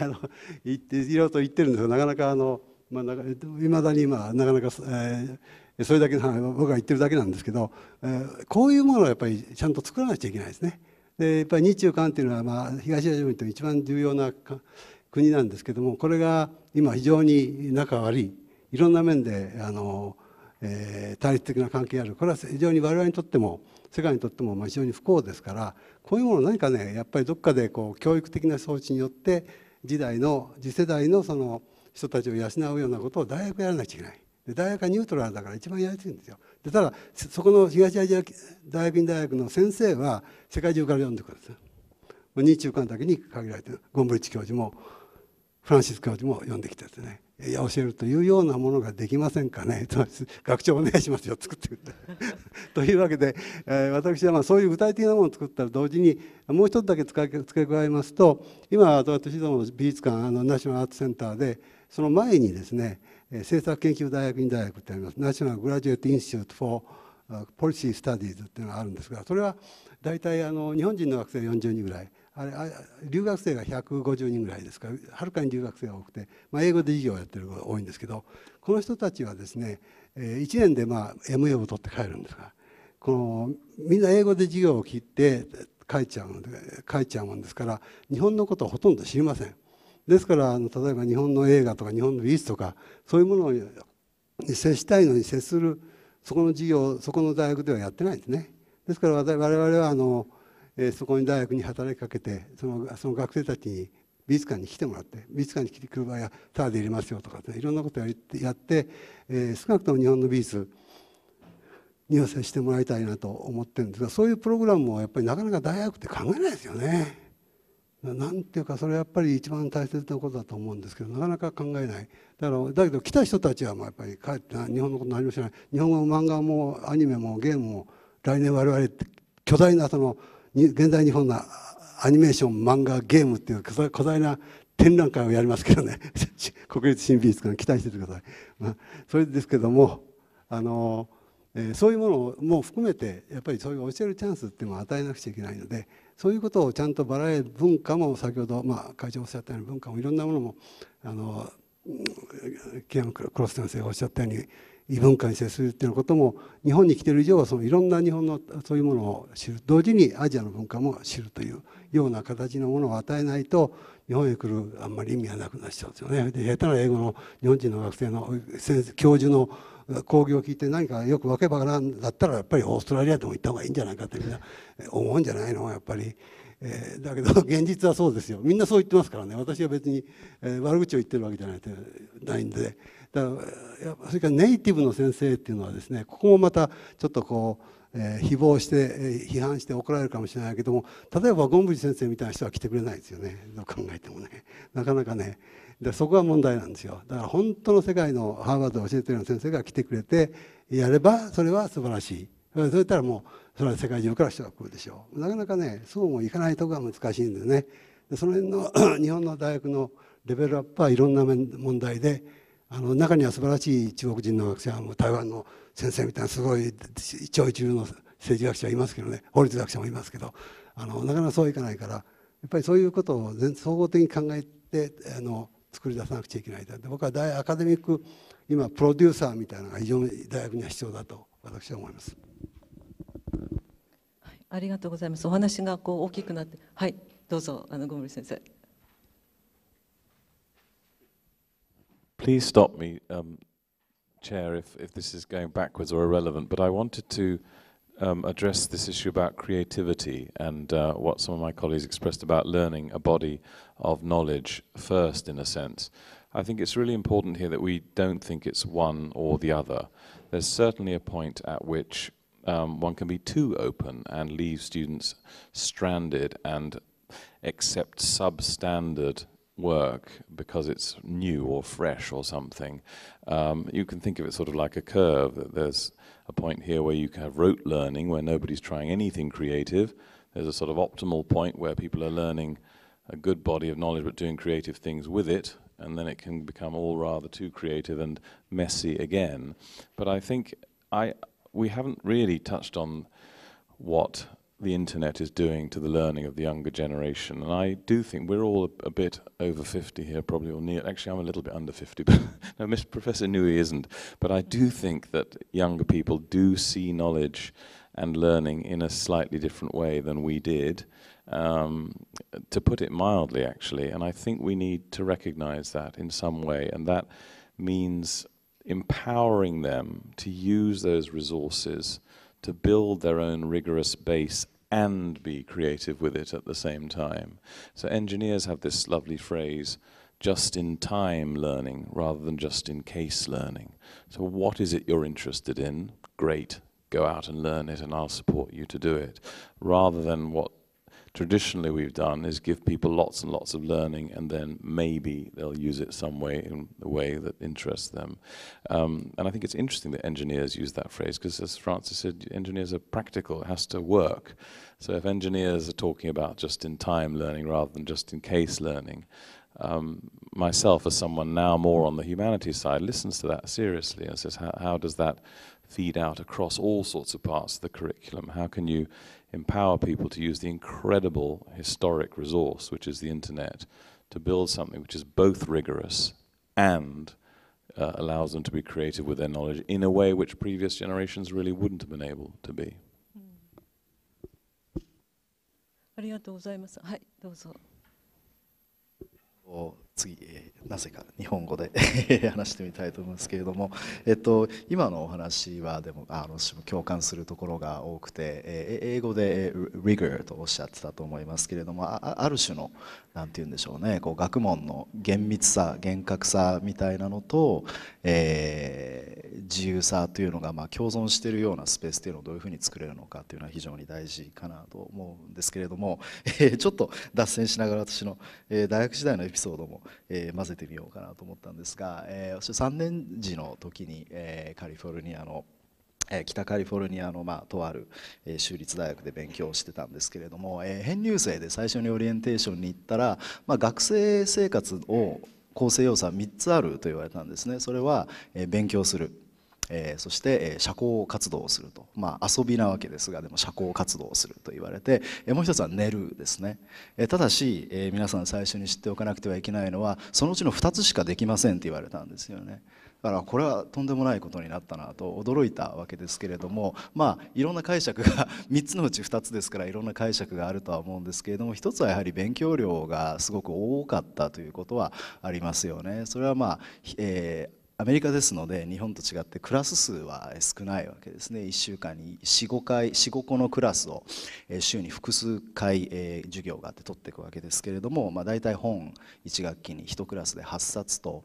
あの言っていろいろと言ってるんですがなかなかあのまあ、未だに今なかなか、えー、それだけの僕が言ってるだけなんですけど、えー、こういうものをやっぱりちゃんと作らなきゃいけないですね。でやっぱり日中韓っていうのは、まあ、東アジア人と一番重要な国なんですけどもこれが今非常に仲悪いいろんな面であの、えー、対立的な関係があるこれは非常に我々にとっても世界にとってもまあ非常に不幸ですからこういうもの何かねやっぱりどっかでこう教育的な装置によって時代の次世代のその人たちを養うようなことを大学やらなきゃいけない。で大学はニュートラルだから一番やりやすいんですよ。でただそこの東アジア大学院大学の先生は世界中から読んでくるんです。日中間だけに限られてゴンブリッチ教授もフランシス教授も読んできてでねいや教えるというようなものができませんかね と学長お願いしますよ作ってくれ というわけで、えー、私はまあそういう具体的なものを作ったら同時にもう一つだけ付け加えますと今私どもの美術館あのナショナルアーツセンターでその前にですね政策研究大学院大学ってありますナショナルグラジュエット・インスチュート・フォー・ポリシー・スタディーズっていうのがあるんですがそれは大体あの日本人の学生40人ぐらいあれ留学生が150人ぐらいですからはるかに留学生が多くて、まあ、英語で授業をやってるのが多いんですけどこの人たちはですね1年でまあ MA を取って帰るんですがこのみんな英語で授業を切って帰っちゃうので帰っちゃうもんですから日本のことはほとんど知りません。ですからあの例えば日本の映画とか日本の美術とかそういうものに接したいのに接するそこの授業そこの大学ではやってないんですね。ですから我々はあのえー、そこに大学に働きかけてそのその学生たちに美術館に来てもらって美術館に来てくる場合はタダで入れますよとか、ね、いろんなことややって、えー、少なくとも日本の美術に寄せしてもらいたいなと思ってるんですがそういうプログラムもやっぱりなかなか大学って考えないですよね。なんていうかそれはやっぱり一番大切なことだと思うんですけどなかなか考えないだからだけど来た人たちはまあやっぱり帰って日本のこと何も知らない日本の漫画もアニメもゲームも来年我々巨大なその現代日本のアニメーション漫画ゲームっていう巨大な展覧会をやりますけどね 国立新美術館期待しててください、まあ、それですけどもあの、えー、そういうものも含めてやっぱりそういう教えるチャンスっていうのを与えなくちゃいけないのでそういうことをちゃんとバラエ文化も先ほど、まあ、会長おっしゃったように文化もいろんなものもあのアン・クロス先生がおっしゃったように異文化に接するっていうことも日本に来てる以上はそのいろんな日本のそういうものを知る同時にアジアの文化も知るというような形のものを与えないと日本へ来るあんまり意味がなくなっちゃうんですよね。で下手な英語の日本人の学生の教授の講義を聞いて何かよく分けばからんだったらやっぱりオーストラリアでも行った方がいいんじゃないかってみんな思うんじゃないのやっぱり。えー、だけど現実はそうですよみんなそう言ってますからね私は別に、えー、悪口を言ってるわけじゃないないんで。だからそれからネイティブの先生っていうのはですねここもまたちょっとこうえー、誹謗して、えー、批判して怒られるかもしれないけども例えばゴンブリ先生みたいな人は来てくれないですよねどう考えてもねなかなかねでそこが問題なんですよだから本当の世界のハーバードを教えてるような先生が来てくれてやればそれは素晴らしいそれ言ったらもうそれは世界中から人が来るでしょうなかなかねそうもいかないとこが難しいんでねでその辺の 日本の大学のレベルアップはいろんな問題であの中には素晴らしい中国人の学者はもう台湾の先生みたいなすごい一朝一流の政治学者いますけどね法律学者もいますけどあのなかなかそういかないからやっぱりそういうことを総合的に考えてあの作り出さなくちゃいけないで僕は大アカデミック今プロデューサーみたいなのが非常に大学には必要だと私は思います。ありがとうございます。お話がこう大きくなって、はい、どうぞあのゴム先生。Please stop me, um, Chair, if, if this is going backwards or irrelevant, but I wanted to um, address this issue about creativity and uh, what some of my colleagues expressed about learning a body of knowledge first, in a sense. I think it's really important here that we don't think it's one or the other. There's certainly a point at which um, one can be too open and leave students stranded and accept substandard work because it's new or fresh or something. Um, you can think of it sort of like a curve. That there's a point here where you can have rote learning where nobody's trying anything creative. There's a sort of optimal point where people are learning a good body of knowledge but doing creative things with it, and then it can become all rather too creative and messy again. But I think I we haven't really touched on what the internet is doing to the learning of the younger generation. And I do think we're all a, a bit over 50 here, probably, or near. Actually, I'm a little bit under 50, but no, Miss Professor Nui isn't. But I do think that younger people do see knowledge and learning in a slightly different way than we did, um, to put it mildly, actually. And I think we need to recognize that in some way. And that means empowering them to use those resources to build their own rigorous base and be creative with it at the same time. So engineers have this lovely phrase, just in time learning rather than just in case learning. So what is it you're interested in? Great, go out and learn it and I'll support you to do it. Rather than what traditionally we've done is give people lots and lots of learning and then maybe they'll use it some way in a way that interests them. Um, and I think it's interesting that engineers use that phrase because as Francis said, engineers are practical, it has to work. So if engineers are talking about just in time learning rather than just in case learning, um, myself as someone now more on the humanities side listens to that seriously and says, how does that feed out across all sorts of parts of the curriculum? How can you empower people to use the incredible historic resource, which is the internet, to build something which is both rigorous and uh, allows them to be creative with their knowledge in a way which previous generations really wouldn't have been able to be. Hmm. ありがとうございます。はい、どうぞ。次、えー、なぜか日本語で 話してみたいと思いますけれども、えっと、今のお話はでもあの共感するところが多くて、えー、英語で「rigor」とおっしゃってたと思いますけれどもある種の何て言うんでしょうねこう学問の厳密さ厳格さみたいなのと、えー、自由さというのがまあ共存しているようなスペースというのをどういうふうに作れるのかというのは非常に大事かなと思うんですけれども、えー、ちょっと脱線しながら私の、えー、大学時代のエピソードもえー、混ぜてみようかなと思ったんですが、えー、3年時の時に、えー、カリフォルニアのえ北カリフォルニアの、まあ、とある、えー、州立大学で勉強してたんですけれども、えー、編入生で最初にオリエンテーションに行ったら、まあ、学生生活を構成要素は3つあると言われたんですねそれは、えー、勉強するえー、そして、えー、社交活動をすると、まあ、遊びなわけですがでも社交活動をすると言われて、えー、もう一つは寝るですね、えー、ただし、えー、皆さん最初に知っておかなくてはいけないのはそのうちの2つしかできませんって言われたんですよね。だからこれはとんでもないことになったなと驚いたわけですけれどもまあいろんな解釈が3 つのうち2つですからいろんな解釈があるとは思うんですけれども1つはやはり勉強量がすごく多かったということはありますよね。それはまあ、えーアメリカですので日本と違ってクラス数は少ないわけですね1週間に45回45個のクラスを週に複数回授業があって取っていくわけですけれども、まあ、大体本1学期に1クラスで8冊と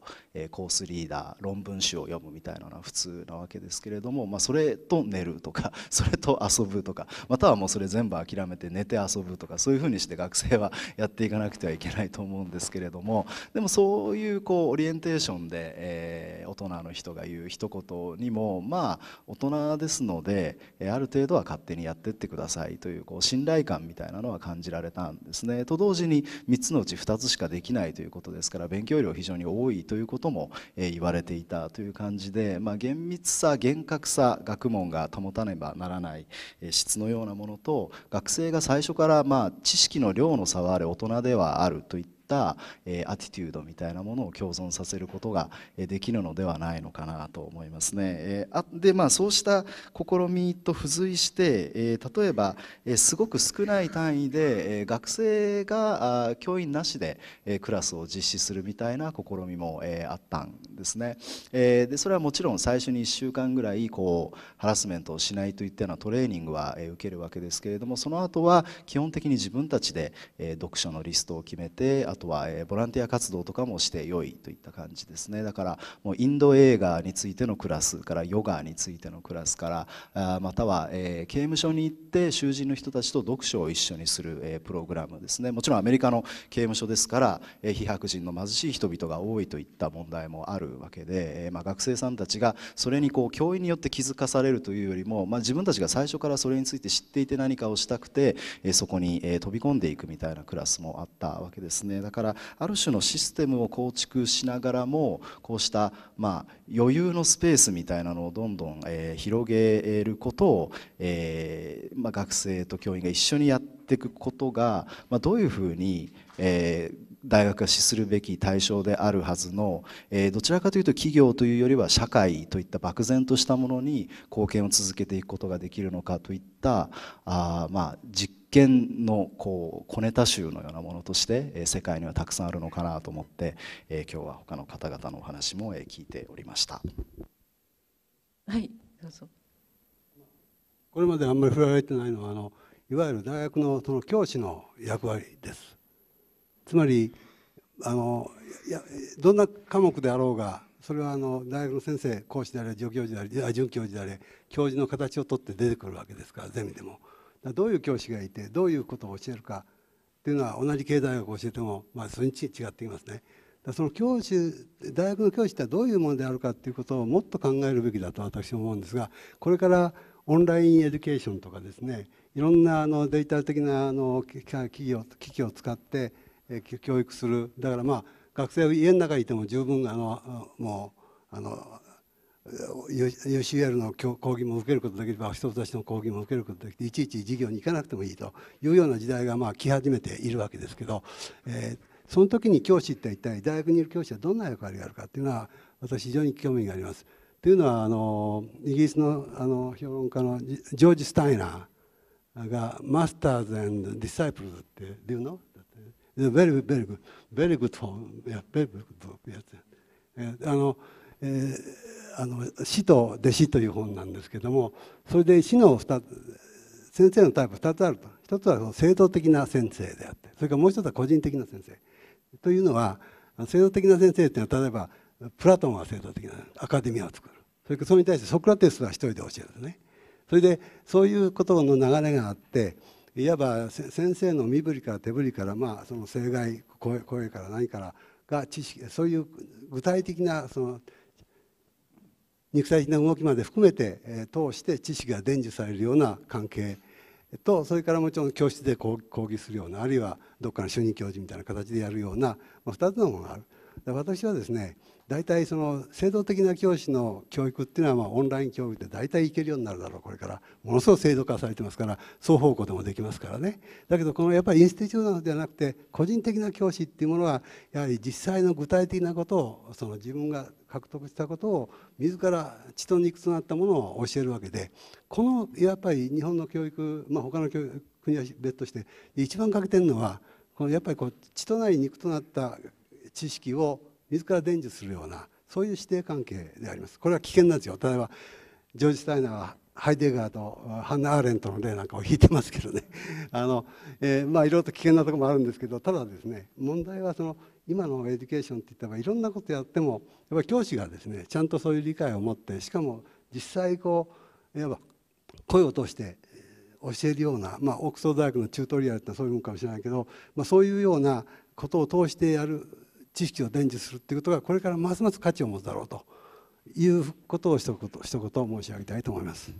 コースリーダー論文集を読むみたいなのは普通なわけですけれども、まあ、それと寝るとか それと遊ぶとかまたはもうそれ全部諦めて寝て遊ぶとかそういうふうにして学生はやっていかなくてはいけないと思うんですけれどもでもそういうこうオリエンテーションで、えーえー、大人の人が言う一言にもまあ大人ですので、えある程度は勝手にやってってくださいというこう信頼感みたいなのは感じられたんですね。と同時に3つのうち2つしかできないということですから勉強量非常に多いということも、え言われていたという感じで、まあ、厳密さ厳格さ学問が保たねばならない、え質のようなものと学生が最初からまあ知識の量の差はあれ大人ではあるといったた、、えー、アティテュードみたいなものを共存させることがえできるのではないのかなと思いますね。えー、あでまあそうした試みと付随して、えー、例えば、えー、すごく少ない単位で、えー、学生があ教員なしで、えー、クラスを実施するみたいな試みも、えー、あったんですね。えー、でそれはもちろん最初に1週間ぐらいこうハラスメントをしないといったようなトレーニングは、えー、受けるわけですけれどもその後は基本的に自分たちで、えー、読書のリストを決めてあとは、えボランティア活動とかもして良いといった感じですねだからもうインド映画についてのクラスからヨガについてのクラスからあまたは、え刑務所に行って囚人の人たちと読書を一緒にする、えプログラムですねもちろんアメリカの刑務所ですから、え非白人の貧しい人々が多いといった問題もあるわけで、えまあ、学生さんたちがそれにこう教員によって気づかされるというよりも、まあ、自分たちが最初からそれについて知っていて何かをしたくて、えそこに、え飛び込んでいくみたいなクラスもあったわけですね。だからある種のシステムを構築しながらもこうしたまあ余裕のスペースみたいなのをどんどんえ広げることをえまあ学生と教員が一緒にやっていくことがまどういうふうにえー大学が資するべき対象であるはずの、えー、どちらかというと企業というよりは社会といった漠然としたものに貢献を続けていくことができるのかといったあまあ実見のこう小ネタ集のようなものとして世界にはたくさんあるのかなと思って今日は他の方々のお話も聞いておりました。はいどうぞこれまであんまり振られてないのはあのいわゆる大学のその教師の役割です。つまりあのいやどんな科目であろうがそれはあの大学の先生講師であれ助教授であれ准教授であれ教授の形をとって出てくるわけですからゼミでも。どういう教師がいてどういうことを教えるかっていうのは同じ経済学を教えても、まあ、それに違ってきますね。だその教師大学の教師ってどういうものであるかっていうことをもっと考えるべきだと私は思うんですがこれからオンラインエデュケーションとかですねいろんなあのデジタル的なあの企業機器を使って教育するだからまあ学生は家の中にいても十分あのもうあの u エルの講義も受けることができれば人たちの講義も受けることができていちいち授業に行かなくてもいいというような時代がまあ来始めているわけですけど、えー、その時に教師って一体大学にいる教師はどんな役割があるかっていうのは私非常に興味があります。というのはあのイギリスのあの評論家のジョージ・スタイナーが「マスターズ・アンド・ディサイプル」って、言うの?「ベリベ n o w Very, very good, very あのえー、あの死と弟子という本なんですけどもそれで死の2つ先生のタイプ2つあると1つはその制度的な先生であってそれからもう1つは個人的な先生というのは制度的な先生っていうのは例えばプラトンは制度的なアカデミアを作るそれからそれに対してソクラテスは一人で教えるねそれでそういうことの流れがあっていわば先生の身振りから手振りからまあその声涯、声から何からが知識そういう具体的なその肉体的な動きまで含めて、え通して知識が伝授されるような関係とそれからもちろん教室で講義するようなあるいはどっかの主任教授みたいな形でやるような、まあ、2つのものがある。私はですね大体その制度的な教師の教育っていうのはまあオンライン教育で大体いけるようになるだろうこれからものすごく制度化されてますから双方向でもできますからねだけどこのやっぱりインスティチュートではなくて個人的な教師っていうものはやはり実際の具体的なことをその自分が獲得したことを自ら血と肉となったものを教えるわけでこのやっぱり日本の教育、まあ、他の教育国は別として一番欠けてるのはこのやっぱりこう血とない肉となった知識を自ら伝授するようなそういう師弟関係であります。これは危険なんですよ例えばジョージ・スタイナーはハイデガーとハンナ・アーレントの例なんかを引いてますけどねあの、えー、まあいろいろと危険なところもあるんですけどただですね問題はその今のエデュケーションっていったらいろんなことやってもやっぱ教師がですねちゃんとそういう理解を持ってしかも実際こういわば声を通して教えるような、まあ、オックスフォード大学のチュートリアルってそういうものかもしれないけど、まあ、そういうようなことを通してやる知識を伝授するっていうことがこれからますます価値を持つだろうということを一言一言申し上げたいと思います。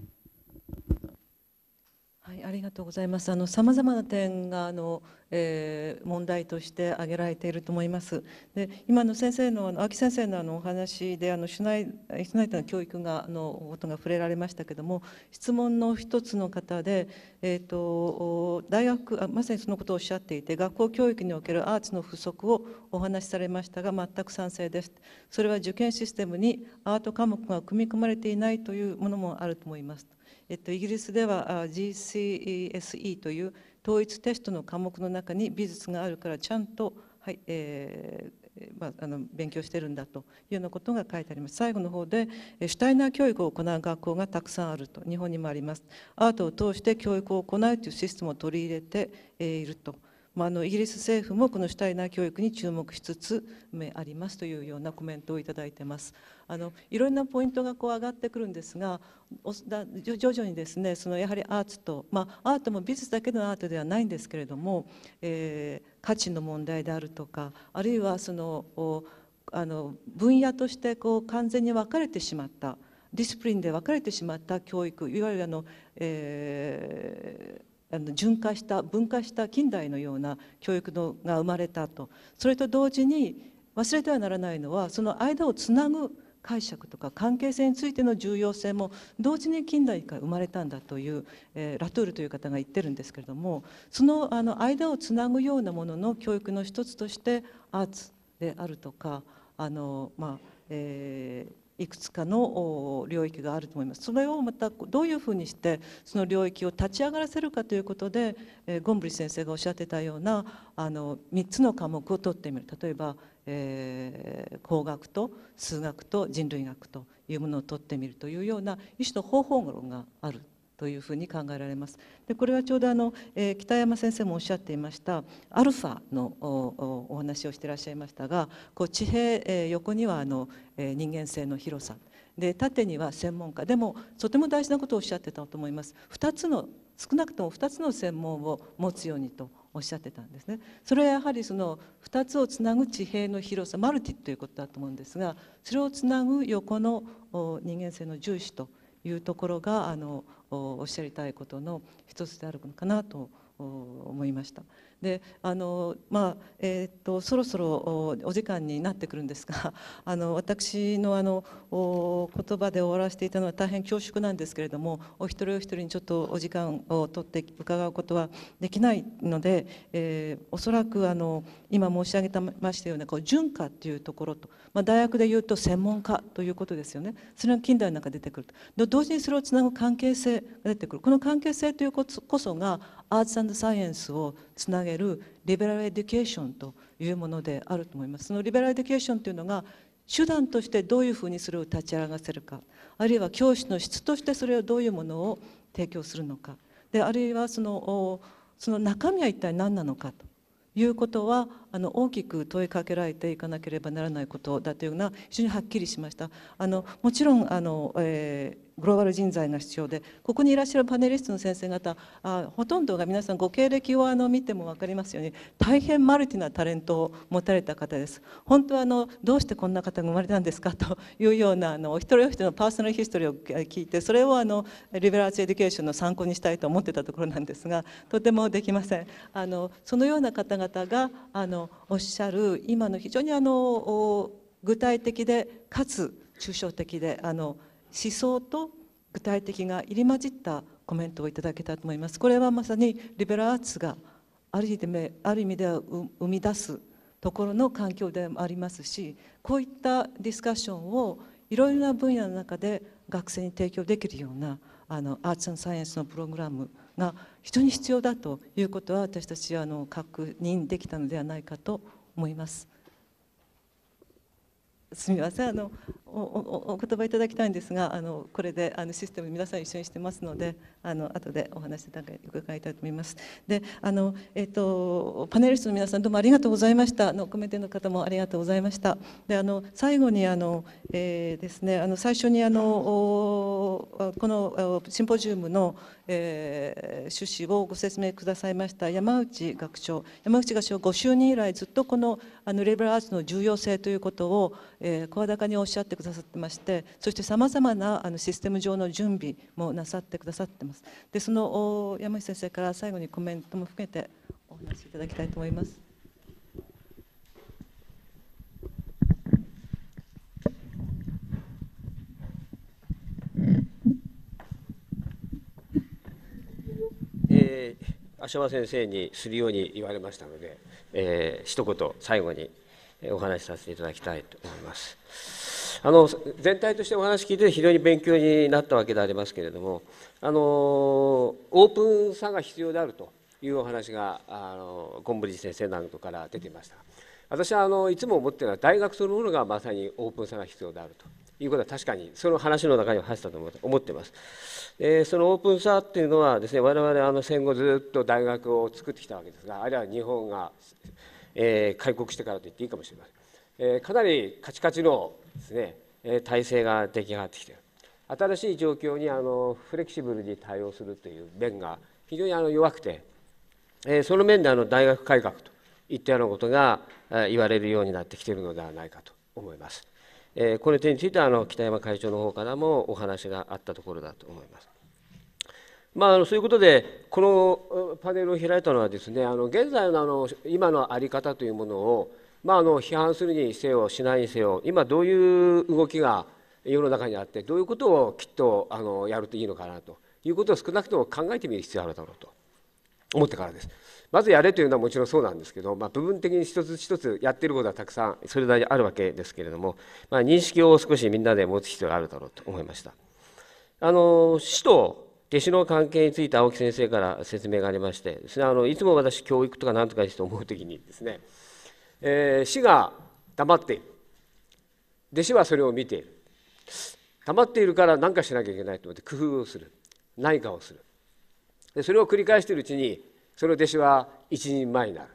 はい、ありがとうございます。あの様々な点があの、えー、問題として挙げられていると思います。で、今の先生のあの秋先生のあのお話であのシュナイシュナイの教育があのことが触れられましたけども、質問の一つの方で、えっ、ー、と大学あまさにそのことをおっしゃっていて、学校教育におけるアーツの不足をお話しされましたが全く賛成です。それは受験システムにアート科目が組み込まれていないというものもあると思います。えっと、イギリスでは GCSE という統一テストの科目の中に美術があるからちゃんと、はいえーまあ、あの勉強してるんだというようなことが書いてあります最後の方でシュタイナー教育を行う学校がたくさんあると日本にもありますアートを通して教育を行うというシステムを取り入れていると。まあ、あのイギリス政府もこのシュタイナー教育に注目しつつありますというようなコメントをいただいてますあのいろんなポイントがこう上がってくるんですが徐々にですねそのやはりアーツと、まあ、アートも美術だけのアートではないんですけれども、えー、価値の問題であるとかあるいはそのあの分野としてこう完全に分かれてしまったディスプリンで分かれてしまった教育いわゆるあの、えー、あの循化した分化した近代のような教育のが生まれたとそれと同時に忘れてはならないのはその間をつなぐ解釈とか関係性についての重要性も同時に近代から生まれたんだという、えー、ラトゥールという方が言ってるんですけれどもそのあの間をつなぐようなものの教育の一つとしてアーツであるとかあの、まあえー、いくつかの領域があると思いますそれをまたどういうふうにしてその領域を立ち上がらせるかということで、えゴンブリ先生がおっしゃってたようなあの3つの科目を取ってみる例えば、えー、工学と数学と人類学というものを取ってみるというような一種の方法論があるというふうに考えられます。でこれはちょうどあの、えー、北山先生もおっしゃっていましたアルファのお話をしていらっしゃいましたがこう地平、えー、横にはあの、えー、人間性の広さで縦には専門家でもとても大事なことをおっしゃってたと思います。2つの少なくとも2つの専門を持つようにとおっしゃってたんですねそれはやはりその2つをつなぐ地平の広さマルティということだと思うんですがそれをつなぐ横の人間性の重視というところがあのおっしゃりたいことの一つであるのかなと思いました。であのまあえー、っとそろそろお時間になってくるんですが あの私のあの言葉で終わらせていたのは大変恐縮なんですけれどもお一人お一人にちょっとお時間を取って伺うことはできないので、えー、おそらくあの今申し上げたましたようなこう純化っていうところとまあ、大学でいうと専門家ということですよねそれが近代の中で出てくると同時にそれをつなぐ関係性が出てくるこの関係性ということこそがアーツサイエンスをつなげるリベラルエデュケーションというものであると思いますそのリベラルエデュケーションというのが手段としてどういうふうにそれを立ち上がせるかあるいは教師の質としてそれをどういうものを提供するのかであるいはそのその中身は一体何なのかということはあの大きく問いかけられていかなければならないことだというのは非常にはっきりしました。あのもちろんあの、えーグローバル人材が必要でここにいらっしゃるパネリストの先生方あほとんどが皆さんご経歴をあの見ても分かりますように大変マルティなタレントを持たれた方です本当はあのどうしてこんな方が生まれたんですかというようなあのお一人お一人のパーソナルヒストリーを聞いてそれをあのリベラーズ・エデュケーションの参考にしたいと思ってたところなんですがとてもできませんあのそのような方々があののおっしゃる今の非常にあの具体的でかつ抽象的であの思想と具体的が入り混じったコメントをいただけたと思います。これはまさにリベラルアーツがある意味ある意味では生み出すところの環境でもありますしこういったディスカッションをいろいろな分野の中で学生に提供できるようなあのアーツサイエンスのプログラムが非常に必要だということは私たちはあの確認できたのではないかと思います。すみませんあのおおお言葉いただきたいんですがあのこれであのシステム皆さん一緒にしてますのであの後でお話なんか伺いたいと思います。であの、えーと、パネリストの皆さんどうもありがとうございましたのコメントの方もありがとうございました。であの最後にあの、えー、ですねあの最初にあのこのシンポジウムの、えー、趣旨をご説明くださいました山内学長山内学長ご就任以来ずっとこのあのレベルアーツの重要性ということを声高、えー、におっしゃってくださってましてそしてさまざまなあのシステム上の準備もなさってくださってます。ますでその山口先生から最後にコメントも含めてお話しいただきたいと思いますえ先生にするように言われましたので、えー、一言最後にお話しさせていただきたいと思います。あの全体としてお話聞いて非常に勉強になったわけでありますけれどもあのオープンさが必要であるというお話があのゴンブリッジ先生などから出ていました私はあのいつも思っているのは大学そのものがまさにオープンさが必要であるということは確かにその話の中には入ってたと思ってます、えー、そのオープンさっていうのはですね我々あの戦後ずっと大学を作ってきたわけですがあるいは日本が、えー、開国してからと言っていいかもしれません、えー、かなりカチカチのですね、え体制が出来上がってきてる新しい状況にあのフレキシブルに対応するという面が非常にあの弱くて、えその面であの大学改革といったようなことが、え言われるようになってきているのではないかと思います。えこの点についてはあの北山会長の方からもお話があったところだと思います。まあ、そういうことでこのパネルを開いたのはですねあの現在のあの今の在り方というものをまあ、あの批判するにせよしないにせよ今どういう動きが世の中にあってどういうことをきっとあのやるといいのかなということを少なくとも考えてみる必要があるだろうと思ってからです。まずやれというのはもちろんそうなんですけど、まあ、部分的に一つ一つやっていることはたくさんそれなりにあるわけですけれども、まあ、認識を少しみんなで持つ必要があるだろうと思いました。あの死と弟子の関係について青木先生から説明がありましてです、ね、あのいつも私教育とか何とかして思うときにですねえー、死が黙っている弟子はそれを見ている黙っているから何かしなきゃいけないと思って工夫をする何かをするでそれを繰り返しているうちにその弟子は一人前になる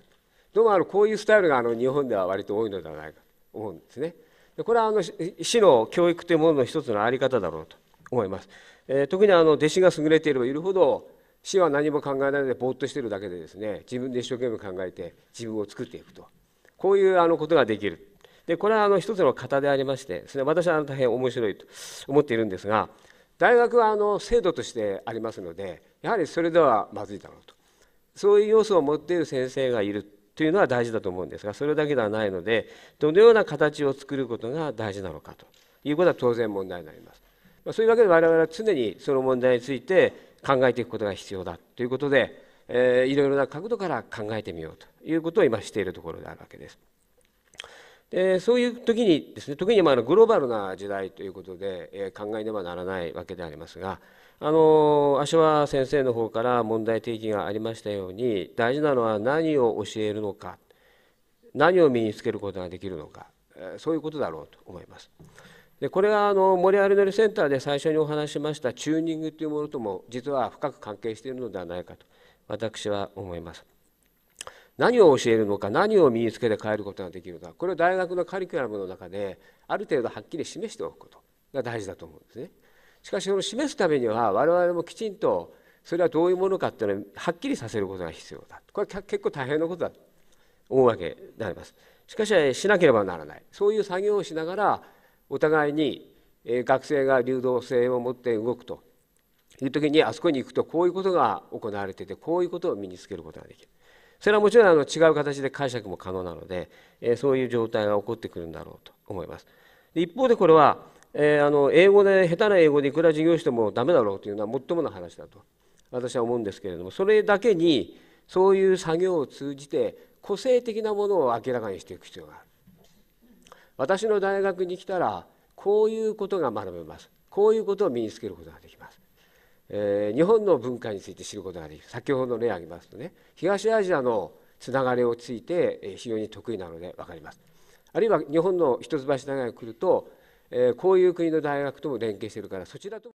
どうもあのこういうスタイルがあの日本では割と多いのではないかと思うんですね。でこれはあの死の教育というものの一つの在り方だろうと思います。えー、特にあの弟子が優れていればいるほど死は何も考えないでぼーっとしてるだけでですね自分で一生懸命考えて自分を作っていくとこういうあのことができる。でこれはあの一つの型でありましてそれ私は大変面白いと思っているんですが大学はあの制度としてありますのでやはりそれではまずいだろうとそういう要素を持っている先生がいるというのは大事だと思うんですがそれだけではないのでどのような形を作ることが大事なのかということは当然問題になります。まそういうわけで我々は常にその問題について考えていくことが必要だということで、えー、いろいろな角度から考えてみようということを今しているところであるわけです。でそういう時にですね特にまあグローバルな時代ということで、え考えねばならないわけでありますがあの芦和先生の方から問題提起がありましたように大事なのは何を教えるのか何を身につけることができるのか、えそういうことだろうと思います。でこれはあのモリ森有則センターで最初にお話しましたチューニングというものとも実は深く関係しているのではないかと私は思います。何を教えるのか何を身につけて変えることができるのかこれを大学のカリキュラムの中である程度はっきり示しておくことが大事だと思うんですね。しかしその示すためには我々もきちんとそれはどういうものかっていうのははっきりさせることが必要だこれは結構大変なことだと思うわけであります。しかししなければならないそういう作業をしながらお互いに学生が流動性を持って動くという時にあそこに行くとこういうことが行われていてこういうことを身につけることができる。それはもちろんあの違う形で解釈も可能なので、えそういう状態が起こってくるんだろうと思います。で一方でこれは、えあの英語で下手な英語でいくら授業しても駄目だろうというのはもっともな話だと私は思うんですけれどもそれだけにそういう作業を通じて個性的なものを明らかにしていく必要がある。私の大学に来たらこういうことが学べますこういうことを身につけることができます。えー、日本の文化について知ることができる先ほどの例を挙げますとね東アジアのつながりをついて、えー、非常に得意なので分かりますあるいは日本の一橋大学来ると、えー、こういう国の大学とも連携してるからそちらとも